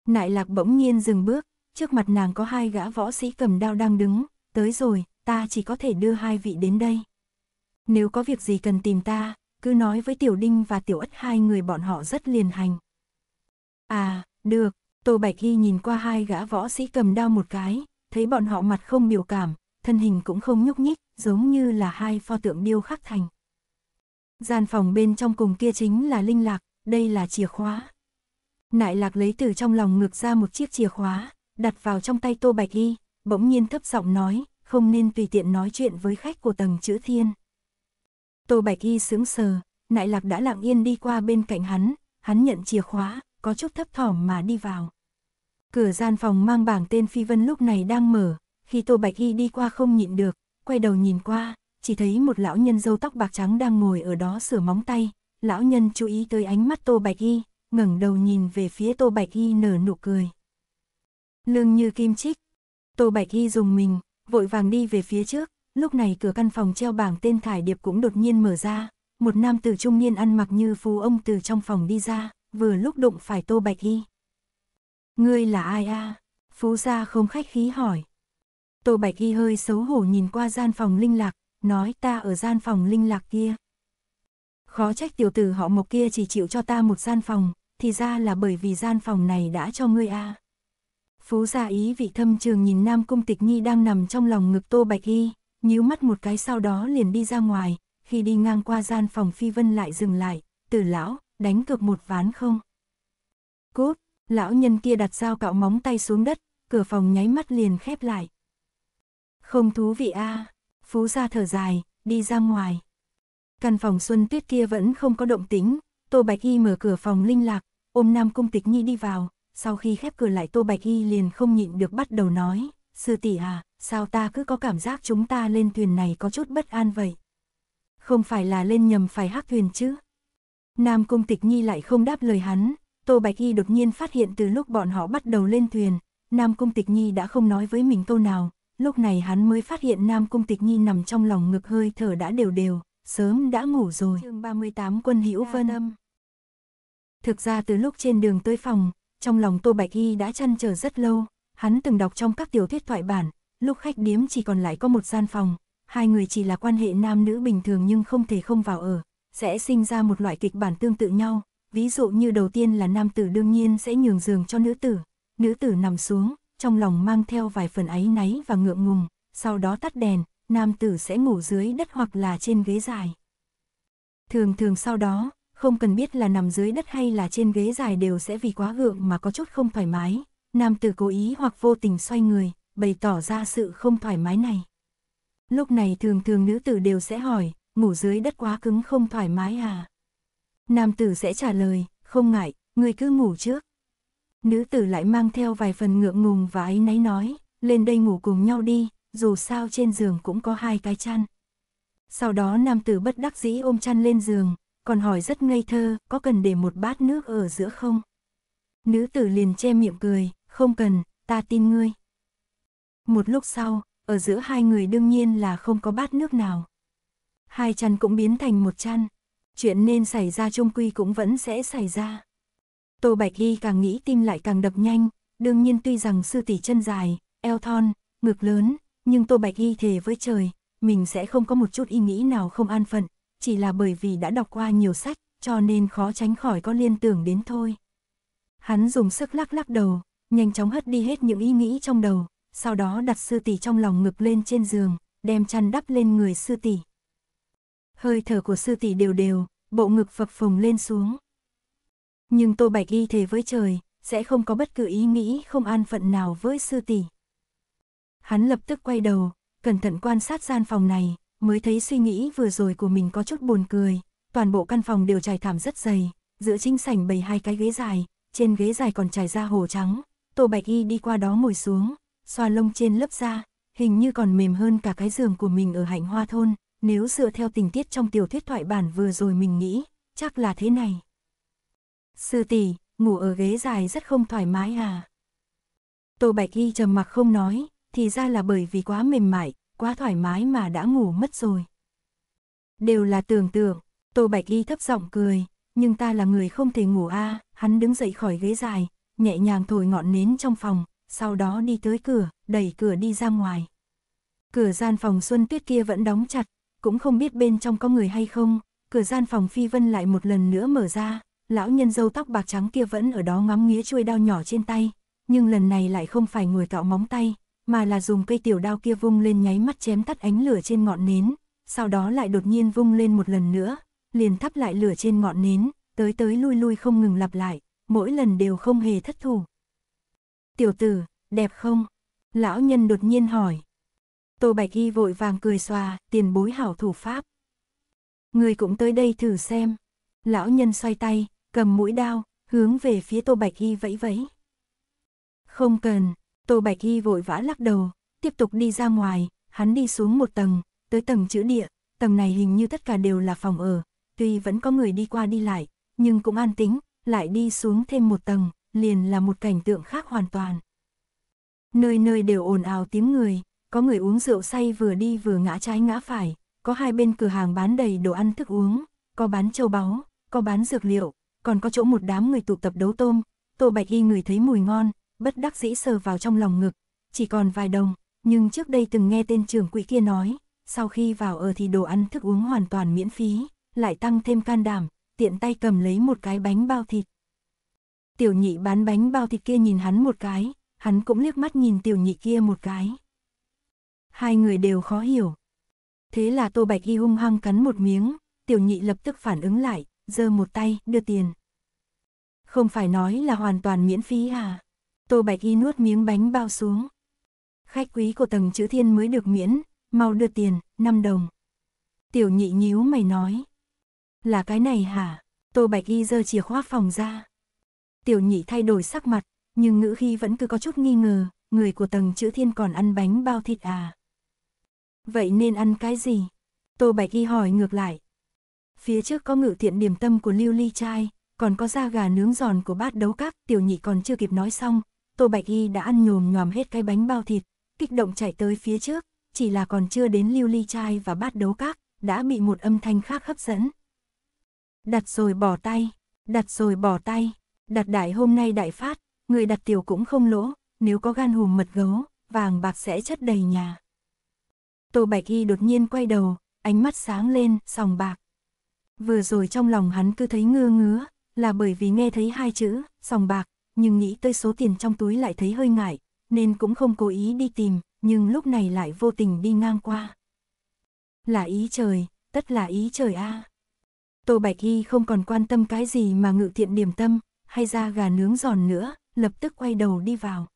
Nại lạc bỗng nhiên dừng bước, trước mặt nàng có hai gã võ sĩ cầm đao đang đứng, tới rồi, ta chỉ có thể đưa hai vị đến đây. Nếu có việc gì cần tìm ta, cứ nói với Tiểu Đinh và Tiểu Ất hai người bọn họ rất liền hành. À, được, Tô Bạch Hy nhìn qua hai gã võ sĩ cầm đao một cái, thấy bọn họ mặt không biểu cảm, thân hình cũng không nhúc nhích, giống như là hai pho tượng điêu khắc thành. Gian phòng bên trong cùng kia chính là linh lạc, đây là chìa khóa. Nại lạc lấy từ trong lòng ngược ra một chiếc chìa khóa, đặt vào trong tay Tô Bạch Y, bỗng nhiên thấp giọng nói, không nên tùy tiện nói chuyện với khách của tầng chữ thiên. Tô Bạch Y sững sờ, nại lạc đã lặng yên đi qua bên cạnh hắn, hắn nhận chìa khóa, có chút thấp thỏm mà đi vào. Cửa gian phòng mang bảng tên Phi Vân lúc này đang mở, khi Tô Bạch Y đi qua không nhịn được, quay đầu nhìn qua, chỉ thấy một lão nhân râu tóc bạc trắng đang ngồi ở đó sửa móng tay, lão nhân chú ý tới ánh mắt Tô Bạch Y, ngẩng đầu nhìn về phía Tô Bạch Y nở nụ cười. lương như kim chích, Tô Bạch Y dùng mình, vội vàng đi về phía trước, lúc này cửa căn phòng treo bảng tên thải điệp cũng đột nhiên mở ra, một nam tử trung niên ăn mặc như phú ông từ trong phòng đi ra, vừa lúc đụng phải Tô Bạch Y. Ngươi là ai a? À? Phú gia không khách khí hỏi. Tô Bạch Y hơi xấu hổ nhìn qua gian phòng linh lạc, nói ta ở gian phòng linh lạc kia. Khó trách tiểu tử họ mộc kia chỉ chịu cho ta một gian phòng, thì ra là bởi vì gian phòng này đã cho ngươi a. Phú gia ý vị thâm trường nhìn Nam Cung Tịch Nhi đang nằm trong lòng ngực Tô Bạch Y, nhíu mắt một cái sau đó liền đi ra ngoài, khi đi ngang qua gian phòng Phi Vân lại dừng lại, tử lão, đánh cược một ván không? Cút, lão nhân kia đặt dao cạo móng tay xuống đất, cửa phòng nháy mắt liền khép lại. Không thú vị a à. Phú ra thở dài, đi ra ngoài. Căn phòng Xuân Tuyết kia vẫn không có động tính, Tô Bạch Y mở cửa phòng linh lạc, ôm Nam Cung Tịch Nhi đi vào, sau khi khép cửa lại Tô Bạch Y liền không nhịn được bắt đầu nói, sư tỷ à, sao ta cứ có cảm giác chúng ta lên thuyền này có chút bất an vậy? Không phải là lên nhầm phải hắc thuyền chứ? Nam Cung Tịch Nhi lại không đáp lời hắn, Tô Bạch Y đột nhiên phát hiện từ lúc bọn họ bắt đầu lên thuyền, Nam Cung Tịch Nhi đã không nói với mình câu nào, lúc này hắn mới phát hiện Nam Cung Tịch Nhi nằm trong lòng ngực hơi thở đã đều đều, sớm đã ngủ rồi. chương 38 Quân Hữu Vân âm. Thực ra từ lúc trên đường tới phòng, trong lòng Tô Bạch Y đã chăn chờ rất lâu, hắn từng đọc trong các tiểu thuyết thoại bản, lúc khách điếm chỉ còn lại có một gian phòng, hai người chỉ là quan hệ nam nữ bình thường nhưng không thể không vào ở, sẽ sinh ra một loại kịch bản tương tự nhau, ví dụ như đầu tiên là nam tử đương nhiên sẽ nhường giường cho nữ tử, nữ tử nằm xuống, trong lòng mang theo vài phần áy náy và ngượng ngùng, sau đó tắt đèn, nam tử sẽ ngủ dưới đất hoặc là trên ghế dài. Thường thường sau đó, không cần biết là nằm dưới đất hay là trên ghế dài đều sẽ vì quá gượng mà có chút không thoải mái, nam tử cố ý hoặc vô tình xoay người, bày tỏ ra sự không thoải mái này. Lúc này thường thường nữ tử đều sẽ hỏi, ngủ dưới đất quá cứng không thoải mái à? Nam tử sẽ trả lời, không ngại, người cứ ngủ trước nữ tử lại mang theo vài phần ngượng ngùng và ấy náy nói, lên đây ngủ cùng nhau đi, dù sao trên giường cũng có hai cái chăn. Sau đó nam tử bất đắc dĩ ôm chăn lên giường, còn hỏi rất ngây thơ, có cần để một bát nước ở giữa không? Nữ tử liền che miệng cười, không cần, ta tin ngươi. Một lúc sau, ở giữa hai người đương nhiên là không có bát nước nào. Hai chăn cũng biến thành một chăn. Chuyện nên xảy ra chung quy cũng vẫn sẽ xảy ra. Tô Bạch Y càng nghĩ tim lại càng đập nhanh, đương nhiên tuy rằng sư tỷ chân dài, eo thon, ngực lớn, nhưng Tô Bạch Y thề với trời, mình sẽ không có một chút ý nghĩ nào không an phận, chỉ là bởi vì đã đọc qua nhiều sách, cho nên khó tránh khỏi có liên tưởng đến thôi. Hắn dùng sức lắc lắc đầu, nhanh chóng hất đi hết những ý nghĩ trong đầu, sau đó đặt sư tỷ trong lòng ngực lên trên giường, đem chăn đắp lên người sư tỷ. Hơi thở của sư tỷ đều đều, bộ ngực phập phồng lên xuống, nhưng Tô Bạch Y thề với trời, sẽ không có bất cứ ý nghĩ không an phận nào với sư tỷ. Hắn lập tức quay đầu, cẩn thận quan sát gian phòng này, mới thấy suy nghĩ vừa rồi của mình có chút buồn cười, toàn bộ căn phòng đều trải thảm rất dày, giữa chính sảnh bày hai cái ghế dài, trên ghế dài còn trải ra hồ trắng, Tô Bạch Y đi qua đó ngồi xuống, xoa lông trên lớp da, hình như còn mềm hơn cả cái giường của mình ở hạnh hoa thôn, nếu dựa theo tình tiết trong tiểu thuyết thoại bản vừa rồi mình nghĩ, chắc là thế này. Sư tỷ, ngủ ở ghế dài rất không thoải mái à? Tô Bạch Y trầm mặc không nói, thì ra là bởi vì quá mềm mại, quá thoải mái mà đã ngủ mất rồi. Đều là tưởng tượng, Tô Bạch Y thấp giọng cười, nhưng ta là người không thể ngủ a. À. hắn đứng dậy khỏi ghế dài, nhẹ nhàng thổi ngọn nến trong phòng, sau đó đi tới cửa, đẩy cửa đi ra ngoài. Cửa gian phòng Xuân Tuyết kia vẫn đóng chặt, cũng không biết bên trong có người hay không, cửa gian phòng Phi Vân lại một lần nữa mở ra, lão nhân dâu tóc bạc trắng kia vẫn ở đó ngắm nghía chuôi đao nhỏ trên tay, nhưng lần này lại không phải ngồi cạo móng tay, mà là dùng cây tiểu đao kia vung lên nháy mắt chém tắt ánh lửa trên ngọn nến, sau đó lại đột nhiên vung lên một lần nữa, liền thắp lại lửa trên ngọn nến, tới tới lui lui không ngừng lặp lại, mỗi lần đều không hề thất thủ. Tiểu tử, đẹp không? Lão nhân đột nhiên hỏi. Tô Bạch Y vội vàng cười xòa, tiền bối hảo thủ pháp. Người cũng tới đây thử xem. Lão nhân xoay tay, cầm mũi đao, hướng về phía Tô Bạch Y vẫy vẫy. Không cần, Tô Bạch Y vội vã lắc đầu, tiếp tục đi ra ngoài, hắn đi xuống một tầng, tới tầng chữ địa, tầng này hình như tất cả đều là phòng ở, tuy vẫn có người đi qua đi lại, nhưng cũng an tính, lại đi xuống thêm một tầng, liền là một cảnh tượng khác hoàn toàn. Nơi nơi đều ồn ào tiếng người, có người uống rượu say vừa đi vừa ngã trái ngã phải, có hai bên cửa hàng bán đầy đồ ăn thức uống, có bán châu báu, có bán dược liệu, còn có chỗ một đám người tụ tập đấu tôm, Tô Bạch Y người thấy mùi ngon, bất đắc dĩ sờ vào trong lòng ngực, chỉ còn vài đồng, nhưng trước đây từng nghe tên trưởng quỹ kia nói, sau khi vào ở thì đồ ăn thức uống hoàn toàn miễn phí, lại tăng thêm can đảm, tiện tay cầm lấy một cái bánh bao thịt. Tiểu nhị bán bánh bao thịt kia nhìn hắn một cái, hắn cũng liếc mắt nhìn tiểu nhị kia một cái. Hai người đều khó hiểu. Thế là Tô Bạch Y hung hăng cắn một miếng, tiểu nhị lập tức phản ứng lại, giơ một tay, đưa tiền. Không phải nói là hoàn toàn miễn phí à? Tô Bạch Y nuốt miếng bánh bao xuống. Khách quý của tầng chữ thiên mới được miễn, mau đưa tiền, 5 đồng. Tiểu nhị nhíu mày nói. Là cái này hả? Tô Bạch Y giơ chìa khóa phòng ra. Tiểu nhị thay đổi sắc mặt, nhưng ngữ khi vẫn cứ có chút nghi ngờ, người của tầng chữ thiên còn ăn bánh bao thịt à? Vậy nên ăn cái gì? Tô Bạch Y hỏi ngược lại, Phía trước có ngự thiện niềm tâm của Lưu Ly Trai, còn có da gà nướng giòn của bát đấu các, tiểu nhị còn chưa kịp nói xong, Tô Bạch Y đã ăn nhồm nhòm hết cái bánh bao thịt, kích động chạy tới phía trước, chỉ là còn chưa đến Lưu Ly Trai và bát đấu các, đã bị một âm thanh khác hấp dẫn. Đặt rồi bỏ tay, đặt rồi bỏ tay, đặt đại hôm nay đại phát, người đặt tiểu cũng không lỗ, nếu có gan hùm mật gấu, vàng bạc sẽ chất đầy nhà. Tô Bạch Y đột nhiên quay đầu, ánh mắt sáng lên, sòng bạc. Vừa rồi trong lòng hắn cứ thấy ngơ ngứa, là bởi vì nghe thấy hai chữ, sòng bạc, nhưng nghĩ tới số tiền trong túi lại thấy hơi ngại, nên cũng không cố ý đi tìm, nhưng lúc này lại vô tình đi ngang qua. Là ý trời, tất là ý trời a. À. Tô Bạch Y không còn quan tâm cái gì mà ngự thiện điểm tâm, hay ra gà nướng giòn nữa, lập tức quay đầu đi vào.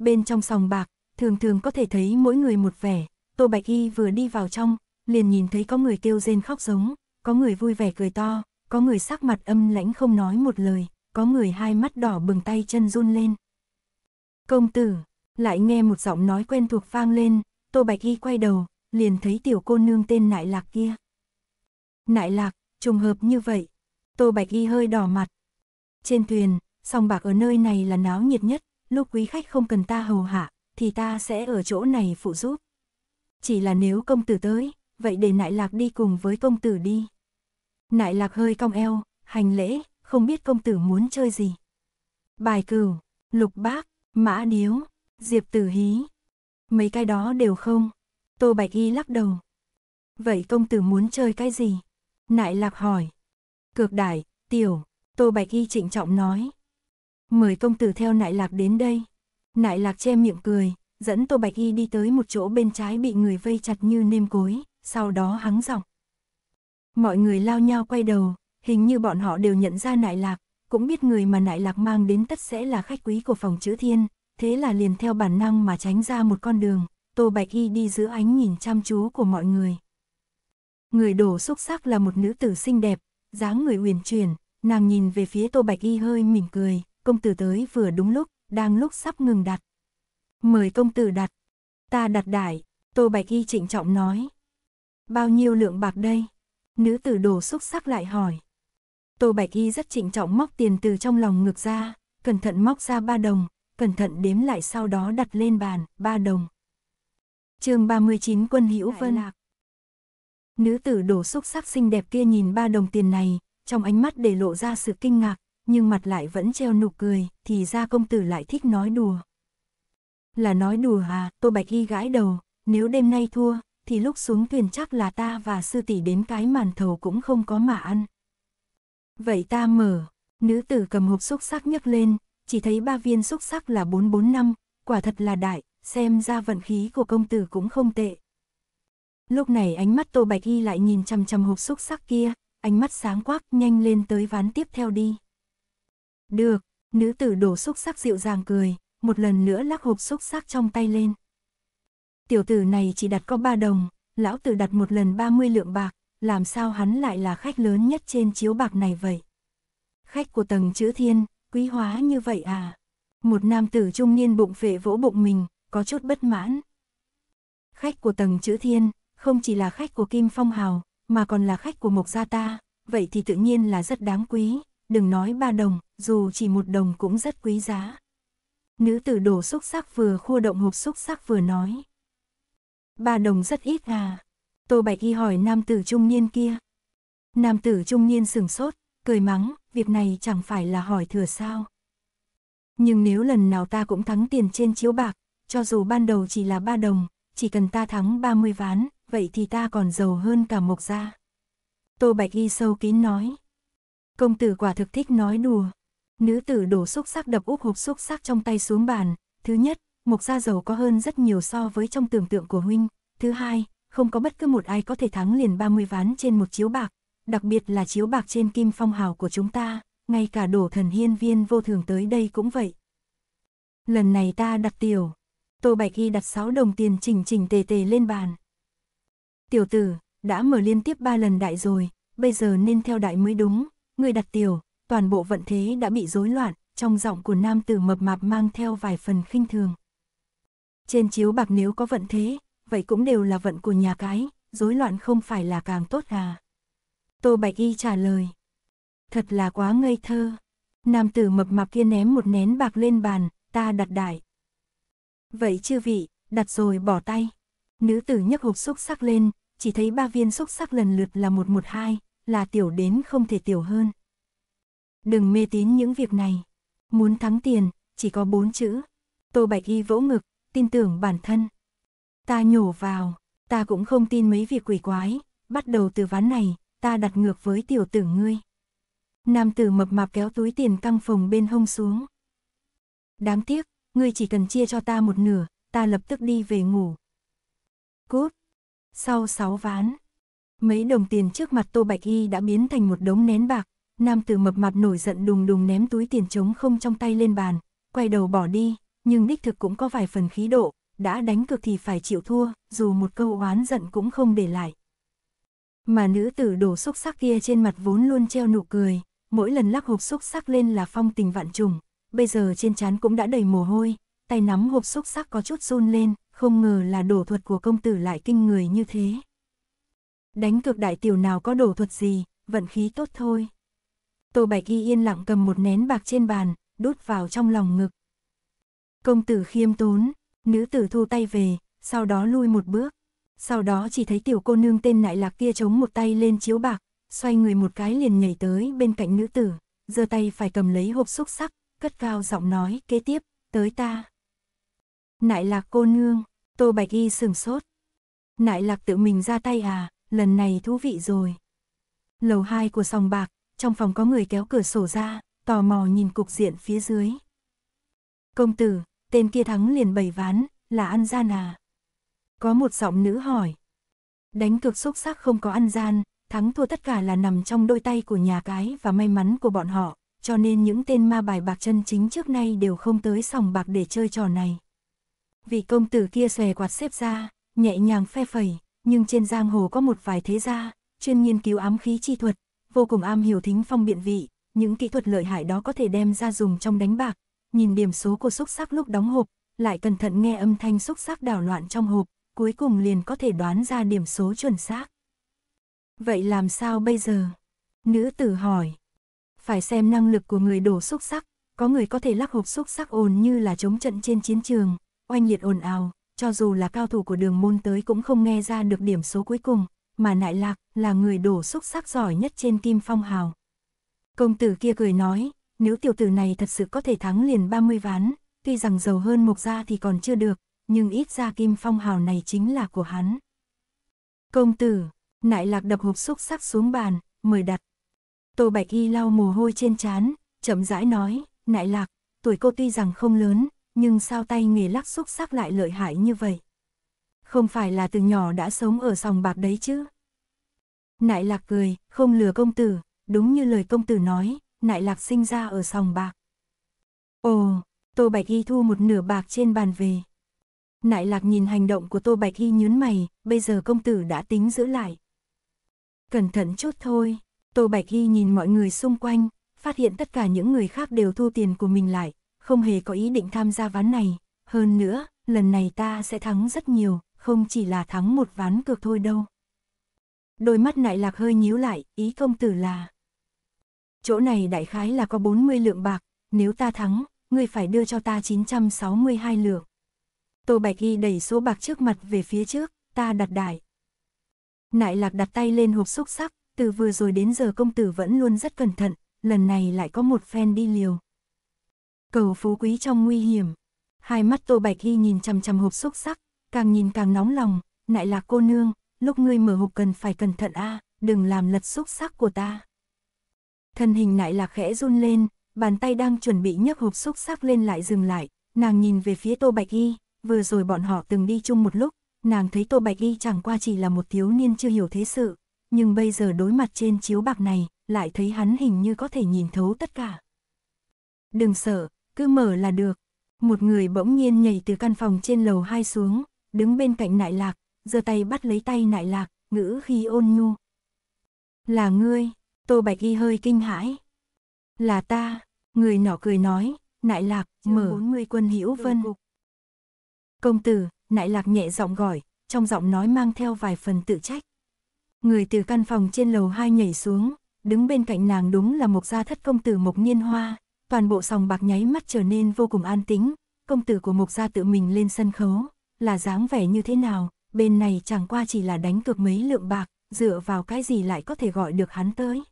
Bên trong sòng bạc, thường thường có thể thấy mỗi người một vẻ, Tô Bạch Y vừa đi vào trong, liền nhìn thấy có người kêu rên khóc giống, có người vui vẻ cười to, có người sắc mặt âm lãnh không nói một lời, có người hai mắt đỏ bừng tay chân run lên. Công tử, lại nghe một giọng nói quen thuộc vang lên, Tô Bạch Y quay đầu, liền thấy tiểu cô nương tên Nại Lạc kia. Nại Lạc, trùng hợp như vậy. Tô Bạch Y hơi đỏ mặt. Trên thuyền, song bạc ở nơi này là náo nhiệt nhất, lúc quý khách không cần ta hầu hạ, thì ta sẽ ở chỗ này phụ giúp. Chỉ là nếu công tử tới, vậy để Nại Lạc đi cùng với công tử đi. Nại lạc hơi cong eo, hành lễ, không biết công tử muốn chơi gì. Bài cửu, lục bác, mã điếu, diệp tử hí. Mấy cái đó đều không. Tô Bạch Y lắc đầu. Vậy công tử muốn chơi cái gì? Nại lạc hỏi. Cược đải, tiểu, Tô Bạch Y trịnh trọng nói. Mời công tử theo nại lạc đến đây. Nại lạc che miệng cười, dẫn Tô Bạch Y đi tới một chỗ bên trái bị người vây chặt như nêm cối, sau đó hắng giọng. Mọi người lao nhau quay đầu, hình như bọn họ đều nhận ra nại lạc, cũng biết người mà nại lạc mang đến tất sẽ là khách quý của phòng chữ thiên, thế là liền theo bản năng mà tránh ra một con đường, Tô Bạch Y đi giữa ánh nhìn chăm chú của mọi người. Người đổ xúc sắc là một nữ tử xinh đẹp, dáng người uyển chuyển, nàng nhìn về phía Tô Bạch Y hơi mỉm cười, công tử tới vừa đúng lúc, đang lúc sắp ngừng đặt. Mời công tử đặt. Ta đặt đại, Tô Bạch Y trịnh trọng nói. Bao nhiêu lượng bạc đây? Nữ tử đồ xúc sắc lại hỏi. Tô Bạch Y rất trịnh trọng móc tiền từ trong lòng ngực ra, cẩn thận móc ra ba đồng, cẩn thận đếm lại sau đó đặt lên bàn, ba đồng. chương 39 quân hữu vân. Lạc. Nữ tử đồ xúc sắc xinh đẹp kia nhìn ba đồng tiền này, trong ánh mắt để lộ ra sự kinh ngạc, nhưng mặt lại vẫn treo nụ cười, thì ra công tử lại thích nói đùa. Là nói đùa à, Tô Bạch Y gãi đầu, nếu đêm nay thua, thì lúc xuống thuyền chắc là ta và sư tỷ đến cái màn thầu cũng không có mà ăn. Vậy ta mở, nữ tử cầm hộp xúc sắc nhấc lên, chỉ thấy ba viên xúc sắc là 445, quả thật là đại, xem ra vận khí của công tử cũng không tệ. Lúc này ánh mắt Tô Bạch Y lại nhìn chằm chằm hộp xúc sắc kia, ánh mắt sáng quắc nhanh lên tới ván tiếp theo đi. Được, nữ tử đổ xúc sắc dịu dàng cười, một lần nữa lắc hộp xúc sắc trong tay lên. Tiểu tử này chỉ đặt có ba đồng, lão tử đặt một lần 30 lượng bạc, làm sao hắn lại là khách lớn nhất trên chiếu bạc này vậy? Khách của tầng chữ thiên, quý hóa như vậy à? Một nam tử trung niên bụng phệ vỗ bụng mình, có chút bất mãn. Khách của tầng chữ thiên, không chỉ là khách của Kim Phong Hào, mà còn là khách của Mộc Gia ta, vậy thì tự nhiên là rất đáng quý, đừng nói ba đồng, dù chỉ một đồng cũng rất quý giá. Nữ tử đổ xúc sắc vừa khua động hộp xúc sắc vừa nói. Ba đồng rất ít à? Tô Bạch Y hỏi nam tử trung niên kia. Nam tử trung niên sừng sốt, cười mắng, việc này chẳng phải là hỏi thừa sao. Nhưng nếu lần nào ta cũng thắng tiền trên chiếu bạc, cho dù ban đầu chỉ là ba đồng, chỉ cần ta thắng 30 ván, vậy thì ta còn giàu hơn cả mộc gia. Tô Bạch Y sâu kín nói. Công tử quả thực thích nói đùa. Nữ tử đổ xúc sắc đập úp hộp xúc sắc trong tay xuống bàn. Thứ nhất, Mộc gia giàu có hơn rất nhiều so với trong tưởng tượng của huynh. Thứ hai, không có bất cứ một ai có thể thắng liền 30 ván trên một chiếu bạc, đặc biệt là chiếu bạc trên kim phong hào của chúng ta, ngay cả đổ thần hiên viên vô thường tới đây cũng vậy. Lần này ta đặt tiểu, Tô Bạch Y đặt 6 đồng tiền chỉnh chỉnh tề tề lên bàn. Tiểu tử, đã mở liên tiếp 3 lần đại rồi, bây giờ nên theo đại mới đúng, người đặt tiểu, toàn bộ vận thế đã bị rối loạn, trong giọng của nam tử mập mạp mang theo vài phần khinh thường. Trên chiếu bạc nếu có vận thế, vậy cũng đều là vận của nhà cái, rối loạn không phải là càng tốt à. Tô Bạch Y trả lời. Thật là quá ngây thơ. Nam tử mập mạp kia ném một nén bạc lên bàn, ta đặt đại. Vậy chư vị, đặt rồi bỏ tay. Nữ tử nhấc hộp xúc sắc lên, chỉ thấy ba viên xúc sắc lần lượt là một một hai là tiểu đến không thể tiểu hơn. Đừng mê tín những việc này. Muốn thắng tiền, chỉ có bốn chữ. Tô Bạch Y vỗ ngực, tin tưởng bản thân. Ta nhổ vào, ta cũng không tin mấy việc quỷ quái, bắt đầu từ ván này, ta đặt ngược với tiểu tử ngươi. Nam tử mập mạp kéo túi tiền căng phòng bên hông xuống. Đáng tiếc, ngươi chỉ cần chia cho ta một nửa, ta lập tức đi về ngủ. Cút. Sau sáu ván, mấy đồng tiền trước mặt Tô Bạch Y đã biến thành một đống nén bạc, nam tử mập mạp nổi giận đùng đùng ném túi tiền trống không trong tay lên bàn, quay đầu bỏ đi, nhưng đích thực cũng có vài phần khí độ, đã đánh cực thì phải chịu thua, dù một câu oán giận cũng không để lại. Mà nữ tử đổ xúc sắc kia trên mặt vốn luôn treo nụ cười, mỗi lần lắc hộp xúc sắc lên là phong tình vạn trùng, bây giờ trên trán cũng đã đầy mồ hôi, tay nắm hộp xúc sắc có chút run lên, không ngờ là đổ thuật của công tử lại kinh người như thế. Đánh cược đại tiểu nào có đổ thuật gì, vận khí tốt thôi. Tô Bạch Y yên lặng cầm một nén bạc trên bàn, đút vào trong lòng ngực, Công tử khiêm tốn, nữ tử thu tay về, sau đó lui một bước. Sau đó chỉ thấy tiểu cô nương tên nại lạc kia chống một tay lên chiếu bạc, xoay người một cái liền nhảy tới bên cạnh nữ tử, giơ tay phải cầm lấy hộp xúc sắc, cất cao giọng nói kế tiếp, tới ta. Nại lạc cô nương, tô bạch y sừng sốt. Nại lạc tự mình ra tay à, lần này thú vị rồi. Lầu hai của sòng bạc, trong phòng có người kéo cửa sổ ra, tò mò nhìn cục diện phía dưới. Công tử, tên kia thắng liền bảy ván, là ăn gian à? Có một giọng nữ hỏi. Đánh cược xúc sắc không có ăn gian, thắng thua tất cả là nằm trong đôi tay của nhà cái và may mắn của bọn họ, cho nên những tên ma bài bạc chân chính trước nay đều không tới sòng bạc để chơi trò này. Vị công tử kia xòe quạt xếp ra, nhẹ nhàng phe phẩy, nhưng trên giang hồ có một vài thế gia, chuyên nghiên cứu ám khí chi thuật, vô cùng am hiểu thính phong biện vị, những kỹ thuật lợi hại đó có thể đem ra dùng trong đánh bạc, nhìn điểm số của xúc sắc lúc đóng hộp, lại cẩn thận nghe âm thanh xúc sắc đảo loạn trong hộp, cuối cùng liền có thể đoán ra điểm số chuẩn xác. Vậy làm sao bây giờ? Nữ tử hỏi. Phải xem năng lực của người đổ xúc sắc, có người có thể lắc hộp xúc sắc ồn như là chống trận trên chiến trường, oanh liệt ồn ào, cho dù là cao thủ của đường môn tới cũng không nghe ra được điểm số cuối cùng, mà Nại Lạc là người đổ xúc sắc giỏi nhất trên Kim Phong Hào. Công tử kia cười nói, nếu tiểu tử này thật sự có thể thắng liền 30 ván, tuy rằng giàu hơn mộc gia thì còn chưa được, nhưng ít ra kim phong hào này chính là của hắn. Công tử, nại lạc đập hộp xúc sắc xuống bàn, mời đặt. Tô Bạch Y lau mồ hôi trên trán, chậm rãi nói, nại lạc, tuổi cô tuy rằng không lớn, nhưng sao tay nghề lắc xúc sắc lại lợi hại như vậy? Không phải là từ nhỏ đã sống ở sòng bạc đấy chứ? Nại lạc cười, không lừa công tử, đúng như lời công tử nói, nại lạc sinh ra ở sòng bạc. Ồ, Tô Bạch Y thu một nửa bạc trên bàn về. Nại lạc nhìn hành động của Tô Bạch Y nhún mày, bây giờ công tử đã tính giữ lại. Cẩn thận chút thôi, Tô Bạch Y nhìn mọi người xung quanh, phát hiện tất cả những người khác đều thu tiền của mình lại, không hề có ý định tham gia ván này. Hơn nữa, lần này ta sẽ thắng rất nhiều, không chỉ là thắng một ván cược thôi đâu. Đôi mắt nại lạc hơi nhíu lại, ý công tử là chỗ này đại khái là có 40 lượng bạc, nếu ta thắng, ngươi phải đưa cho ta 962 lượng. Tô Bạch Y đẩy số bạc trước mặt về phía trước, ta đặt đại. Nại lạc đặt tay lên hộp xúc sắc, từ vừa rồi đến giờ công tử vẫn luôn rất cẩn thận, lần này lại có một phen đi liều. Cầu phú quý trong nguy hiểm, hai mắt Tô Bạch Y nhìn chằm chằm hộp xúc sắc, càng nhìn càng nóng lòng, nại lạc cô nương, lúc ngươi mở hộp cần phải cẩn thận a, à, đừng làm lật xúc sắc của ta thân hình nại lạc khẽ run lên, bàn tay đang chuẩn bị nhấc hộp xúc sắc lên lại dừng lại, nàng nhìn về phía Tô Bạch Y, vừa rồi bọn họ từng đi chung một lúc, nàng thấy Tô Bạch Y chẳng qua chỉ là một thiếu niên chưa hiểu thế sự, nhưng bây giờ đối mặt trên chiếu bạc này, lại thấy hắn hình như có thể nhìn thấu tất cả. Đừng sợ, cứ mở là được. Một người bỗng nhiên nhảy từ căn phòng trên lầu hai xuống, đứng bên cạnh nại lạc, giơ tay bắt lấy tay nại lạc, ngữ khi ôn nhu. Là ngươi, Tô Bạch Y hơi kinh hãi. Là ta, người nọ cười nói, nại lạc, mở 40 quân hữu vân. Công tử, nại lạc nhẹ giọng gọi, trong giọng nói mang theo vài phần tự trách. Người từ căn phòng trên lầu hai nhảy xuống, đứng bên cạnh nàng đúng là một gia thất công tử Mộc Nhiên Hoa, toàn bộ sòng bạc nháy mắt trở nên vô cùng an tĩnh, công tử của Mộc gia tự mình lên sân khấu, là dáng vẻ như thế nào, bên này chẳng qua chỉ là đánh cược mấy lượng bạc, dựa vào cái gì lại có thể gọi được hắn tới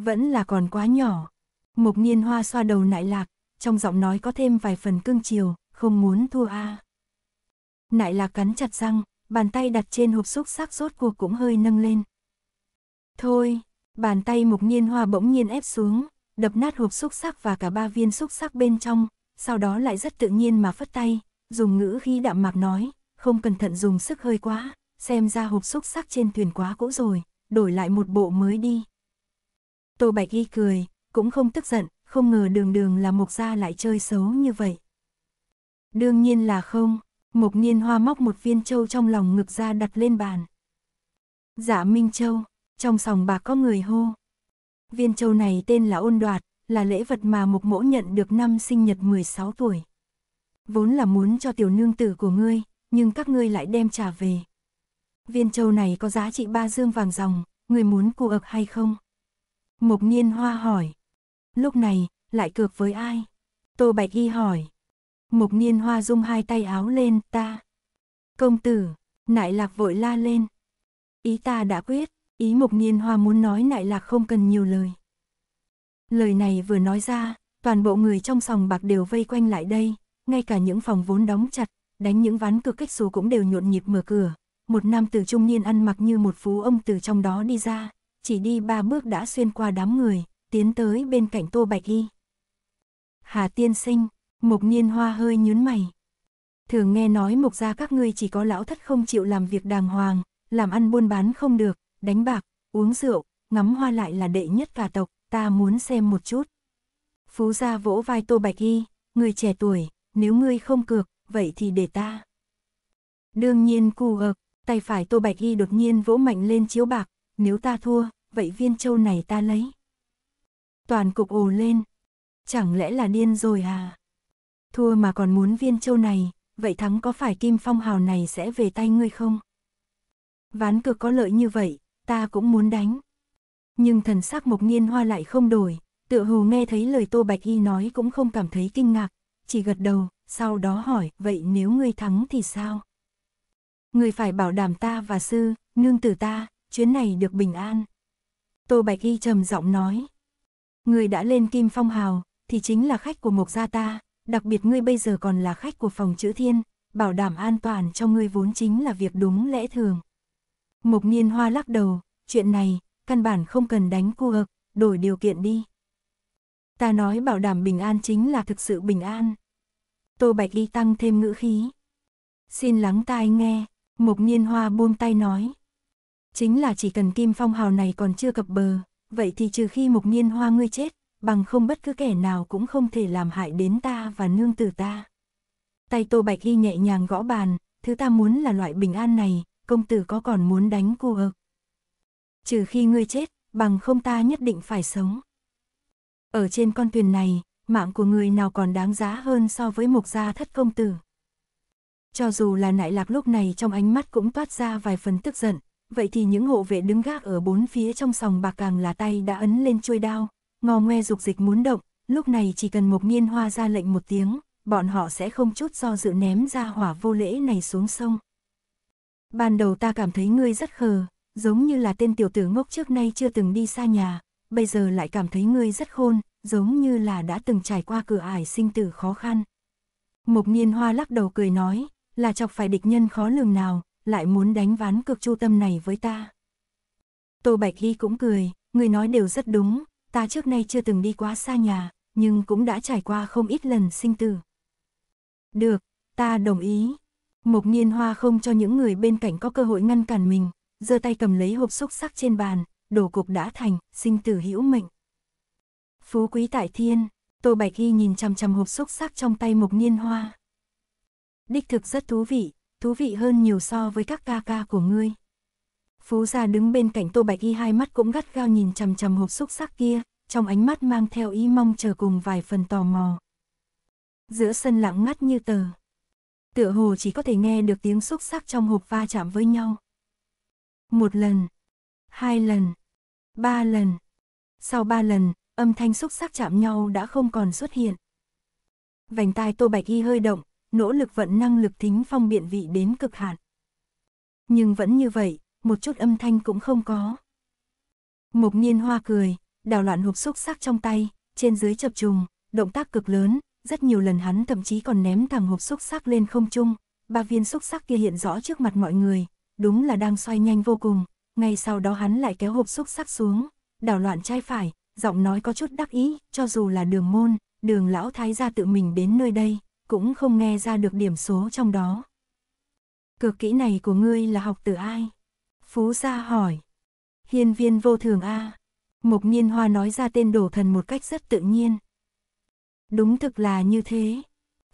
vẫn là còn quá nhỏ. mục niên hoa xoa đầu nại lạc, trong giọng nói có thêm vài phần cương chiều, không muốn thua a. Nại lạc cắn chặt răng, bàn tay đặt trên hộp xúc sắc rốt cuộc cũng hơi nâng lên. Thôi, bàn tay mục niên hoa bỗng nhiên ép xuống, đập nát hộp xúc sắc và cả ba viên xúc sắc bên trong, sau đó lại rất tự nhiên mà phất tay, dùng ngữ khi đạm mạc nói, không cẩn thận dùng sức hơi quá, xem ra hộp xúc sắc trên thuyền quá cũ rồi, đổi lại một bộ mới đi. Tô Bạch Y cười, cũng không tức giận, không ngờ đường đường là Mộc Gia lại chơi xấu như vậy. Đương nhiên là không, Mộc Niên Hoa móc một viên châu trong lòng ngực ra đặt lên bàn. Dạ Minh Châu, trong sòng bạc có người hô. Viên châu này tên là ôn đoạt, là lễ vật mà Mộc Mỗ nhận được năm sinh nhật 16 tuổi. Vốn là muốn cho tiểu nương tử của ngươi, nhưng các ngươi lại đem trả về. Viên châu này có giá trị ba dương vàng dòng, người muốn cù ập hay không? Mục Niên Hoa hỏi. Lúc này, lại cược với ai? Tô Bạch Y hỏi. Mục Niên Hoa rung hai tay áo lên, ta. Công tử, nại lạc vội la lên. Ý ta đã quyết, ý Mục Niên Hoa muốn nói nại lạc không cần nhiều lời. Lời này vừa nói ra, toàn bộ người trong sòng bạc đều vây quanh lại đây, ngay cả những phòng vốn đóng chặt, đánh những ván cược cách số cũng đều nhộn nhịp mở cửa. Một nam tử trung niên ăn mặc như một phú ông từ trong đó đi ra, chỉ đi ba bước đã xuyên qua đám người, tiến tới bên cạnh Tô Bạch Y. Hà tiên sinh, mục Niên Hoa hơi nhướng mày. Thường nghe nói mục gia các ngươi chỉ có lão thất không chịu làm việc đàng hoàng, làm ăn buôn bán không được, đánh bạc, uống rượu, ngắm hoa lại là đệ nhất cả tộc, ta muốn xem một chút. Phú gia vỗ vai Tô Bạch Y, người trẻ tuổi, nếu ngươi không cược, vậy thì để ta. Đương nhiên cù ực, tay phải Tô Bạch Y đột nhiên vỗ mạnh lên chiếu bạc, nếu ta thua, vậy viên châu này ta lấy. Toàn cục ồ lên, chẳng lẽ là điên rồi à? Thua mà còn muốn viên châu này, vậy thắng có phải kim phong hào này sẽ về tay ngươi không? Ván cực có lợi như vậy, ta cũng muốn đánh. Nhưng thần sắc mộc nghiên hoa lại không đổi, tựa hồ nghe thấy lời Tô Bạch Y nói cũng không cảm thấy kinh ngạc, chỉ gật đầu, sau đó hỏi, vậy nếu ngươi thắng thì sao? Ngươi phải bảo đảm ta và sư, nương tử ta, chuyến này được bình an. Tô Bạch Y trầm giọng nói. Người đã lên Kim Phong Hào, thì chính là khách của Mộc Gia ta, đặc biệt ngươi bây giờ còn là khách của phòng chữ thiên, bảo đảm an toàn cho ngươi vốn chính là việc đúng lẽ thường. Mộc Niên Hoa lắc đầu, chuyện này, căn bản không cần đánh cua ực, đổi điều kiện đi. Ta nói bảo đảm bình an chính là thực sự bình an. Tô Bạch Y tăng thêm ngữ khí. Xin lắng tai nghe, Mộc Niên Hoa buông tay nói. Chính là chỉ cần kim phong hào này còn chưa cập bờ, vậy thì trừ khi mục niên hoa ngươi chết, bằng không bất cứ kẻ nào cũng không thể làm hại đến ta và nương tử ta. Tay Tô Bạch Y nhẹ nhàng gõ bàn, thứ ta muốn là loại bình an này, công tử có còn muốn đánh cô ực. Trừ khi ngươi chết, bằng không ta nhất định phải sống. Ở trên con thuyền này, mạng của người nào còn đáng giá hơn so với mục gia thất công tử. Cho dù là nại lạc lúc này trong ánh mắt cũng toát ra vài phần tức giận, vậy thì những hộ vệ đứng gác ở bốn phía trong sòng bạc càng là tay đã ấn lên chuôi đao, ngò ngoe dục dịch muốn động, lúc này chỉ cần một nghiên hoa ra lệnh một tiếng, bọn họ sẽ không chút do dự ném ra hỏa vô lễ này xuống sông. Ban đầu ta cảm thấy ngươi rất khờ, giống như là tên tiểu tử ngốc trước nay chưa từng đi xa nhà, bây giờ lại cảm thấy ngươi rất khôn, giống như là đã từng trải qua cửa ải sinh tử khó khăn. Mộc Nhiên Hoa lắc đầu cười nói, là chọc phải địch nhân khó lường nào, lại muốn đánh ván cực chu tâm này với ta. Tô Bạch Hy cũng cười, người nói đều rất đúng, ta trước nay chưa từng đi quá xa nhà, nhưng cũng đã trải qua không ít lần sinh tử. Được, ta đồng ý. Mộc Nhiên Hoa không cho những người bên cạnh có cơ hội ngăn cản mình, giơ tay cầm lấy hộp xúc sắc trên bàn, đổ cục đã thành, sinh tử hữu mệnh. Phú quý tại thiên, Tô Bạch Hy nhìn chằm chằm hộp xúc sắc trong tay Mộc Nhiên Hoa. Đích thực rất thú vị, thú vị hơn nhiều so với các ca ca của ngươi. Phú gia đứng bên cạnh Tô Bạch Y hai mắt cũng gắt gao nhìn chằm chằm hộp xúc sắc kia, trong ánh mắt mang theo ý mong chờ cùng vài phần tò mò. Giữa sân lặng ngắt như tờ. Tựa hồ chỉ có thể nghe được tiếng xúc sắc trong hộp va chạm với nhau. Một lần, hai lần, ba lần. Sau ba lần, âm thanh xúc sắc chạm nhau đã không còn xuất hiện. Vành tai Tô Bạch Y hơi động, nỗ lực vận năng lực thính phong biện vị đến cực hạn. Nhưng vẫn như vậy, một chút âm thanh cũng không có. mục niên hoa cười, đào loạn hộp xúc sắc trong tay, trên dưới chập trùng, động tác cực lớn, rất nhiều lần hắn thậm chí còn ném thẳng hộp xúc sắc lên không trung, ba viên xúc sắc kia hiện rõ trước mặt mọi người, đúng là đang xoay nhanh vô cùng, ngay sau đó hắn lại kéo hộp xúc sắc xuống, đào loạn trai phải, giọng nói có chút đắc ý, cho dù là đường môn, đường lão thái gia tự mình đến nơi đây, cũng không nghe ra được điểm số trong đó. Cược kỹ này của ngươi là học từ ai? Phú gia hỏi. Hiên viên vô thường A. À. Mộc nhiên hoa nói ra tên đổ thần một cách rất tự nhiên. Đúng thực là như thế.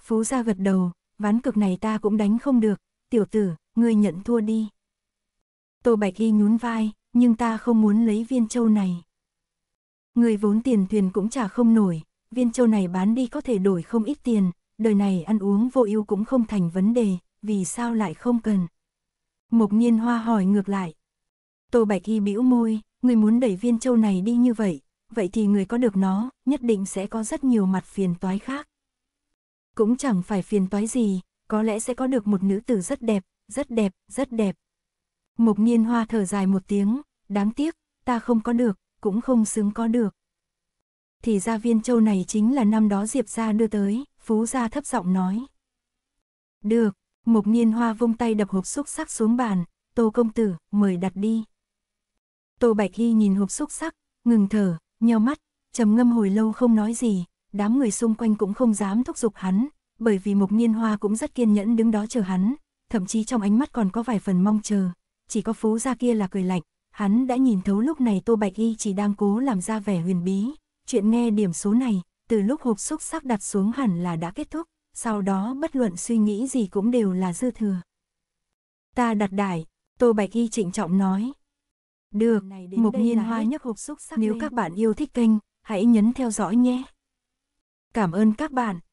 Phú gia gật đầu, ván cực này ta cũng đánh không được, tiểu tử, ngươi nhận thua đi. Tô Bạch Y nhún vai, nhưng ta không muốn lấy viên châu này. Người vốn tiền thuyền cũng trả không nổi, viên châu này bán đi có thể đổi không ít tiền, đời này ăn uống vô ưu cũng không thành vấn đề, vì sao lại không cần. Mộc nhiên hoa hỏi ngược lại. Tô Bạch Y bĩu môi, người muốn đẩy viên châu này đi như vậy, vậy thì người có được nó, nhất định sẽ có rất nhiều mặt phiền toái khác. Cũng chẳng phải phiền toái gì, có lẽ sẽ có được một nữ tử rất đẹp, rất đẹp, rất đẹp. Mộc nhiên hoa thở dài một tiếng, đáng tiếc, ta không có được, cũng không xứng có được. Thì ra viên châu này chính là năm đó Diệp gia đưa tới, Phú gia thấp giọng nói. Được, Mộc Niên Hoa vung tay đập hộp xúc sắc xuống bàn, Tô công tử, mời đặt đi. Tô Bạch Hy nhìn hộp xúc sắc, ngừng thở, nheo mắt, trầm ngâm hồi lâu không nói gì, đám người xung quanh cũng không dám thúc giục hắn, bởi vì Mộc Niên Hoa cũng rất kiên nhẫn đứng đó chờ hắn, thậm chí trong ánh mắt còn có vài phần mong chờ, chỉ có Phú gia kia là cười lạnh, hắn đã nhìn thấu lúc này Tô Bạch Y chỉ đang cố làm ra vẻ huyền bí, chuyện nghe điểm số này, từ lúc hộp xúc sắc đặt xuống hẳn là đã kết thúc, sau đó bất luận suy nghĩ gì cũng đều là dư thừa. Ta đặt đài, Tô Bạch Y trịnh trọng nói. Được, Mục Nhiên Hoa nhấc hộp xúc sắc Nếu lên. các bạn yêu thích kênh, hãy nhấn theo dõi nhé. Cảm ơn các bạn.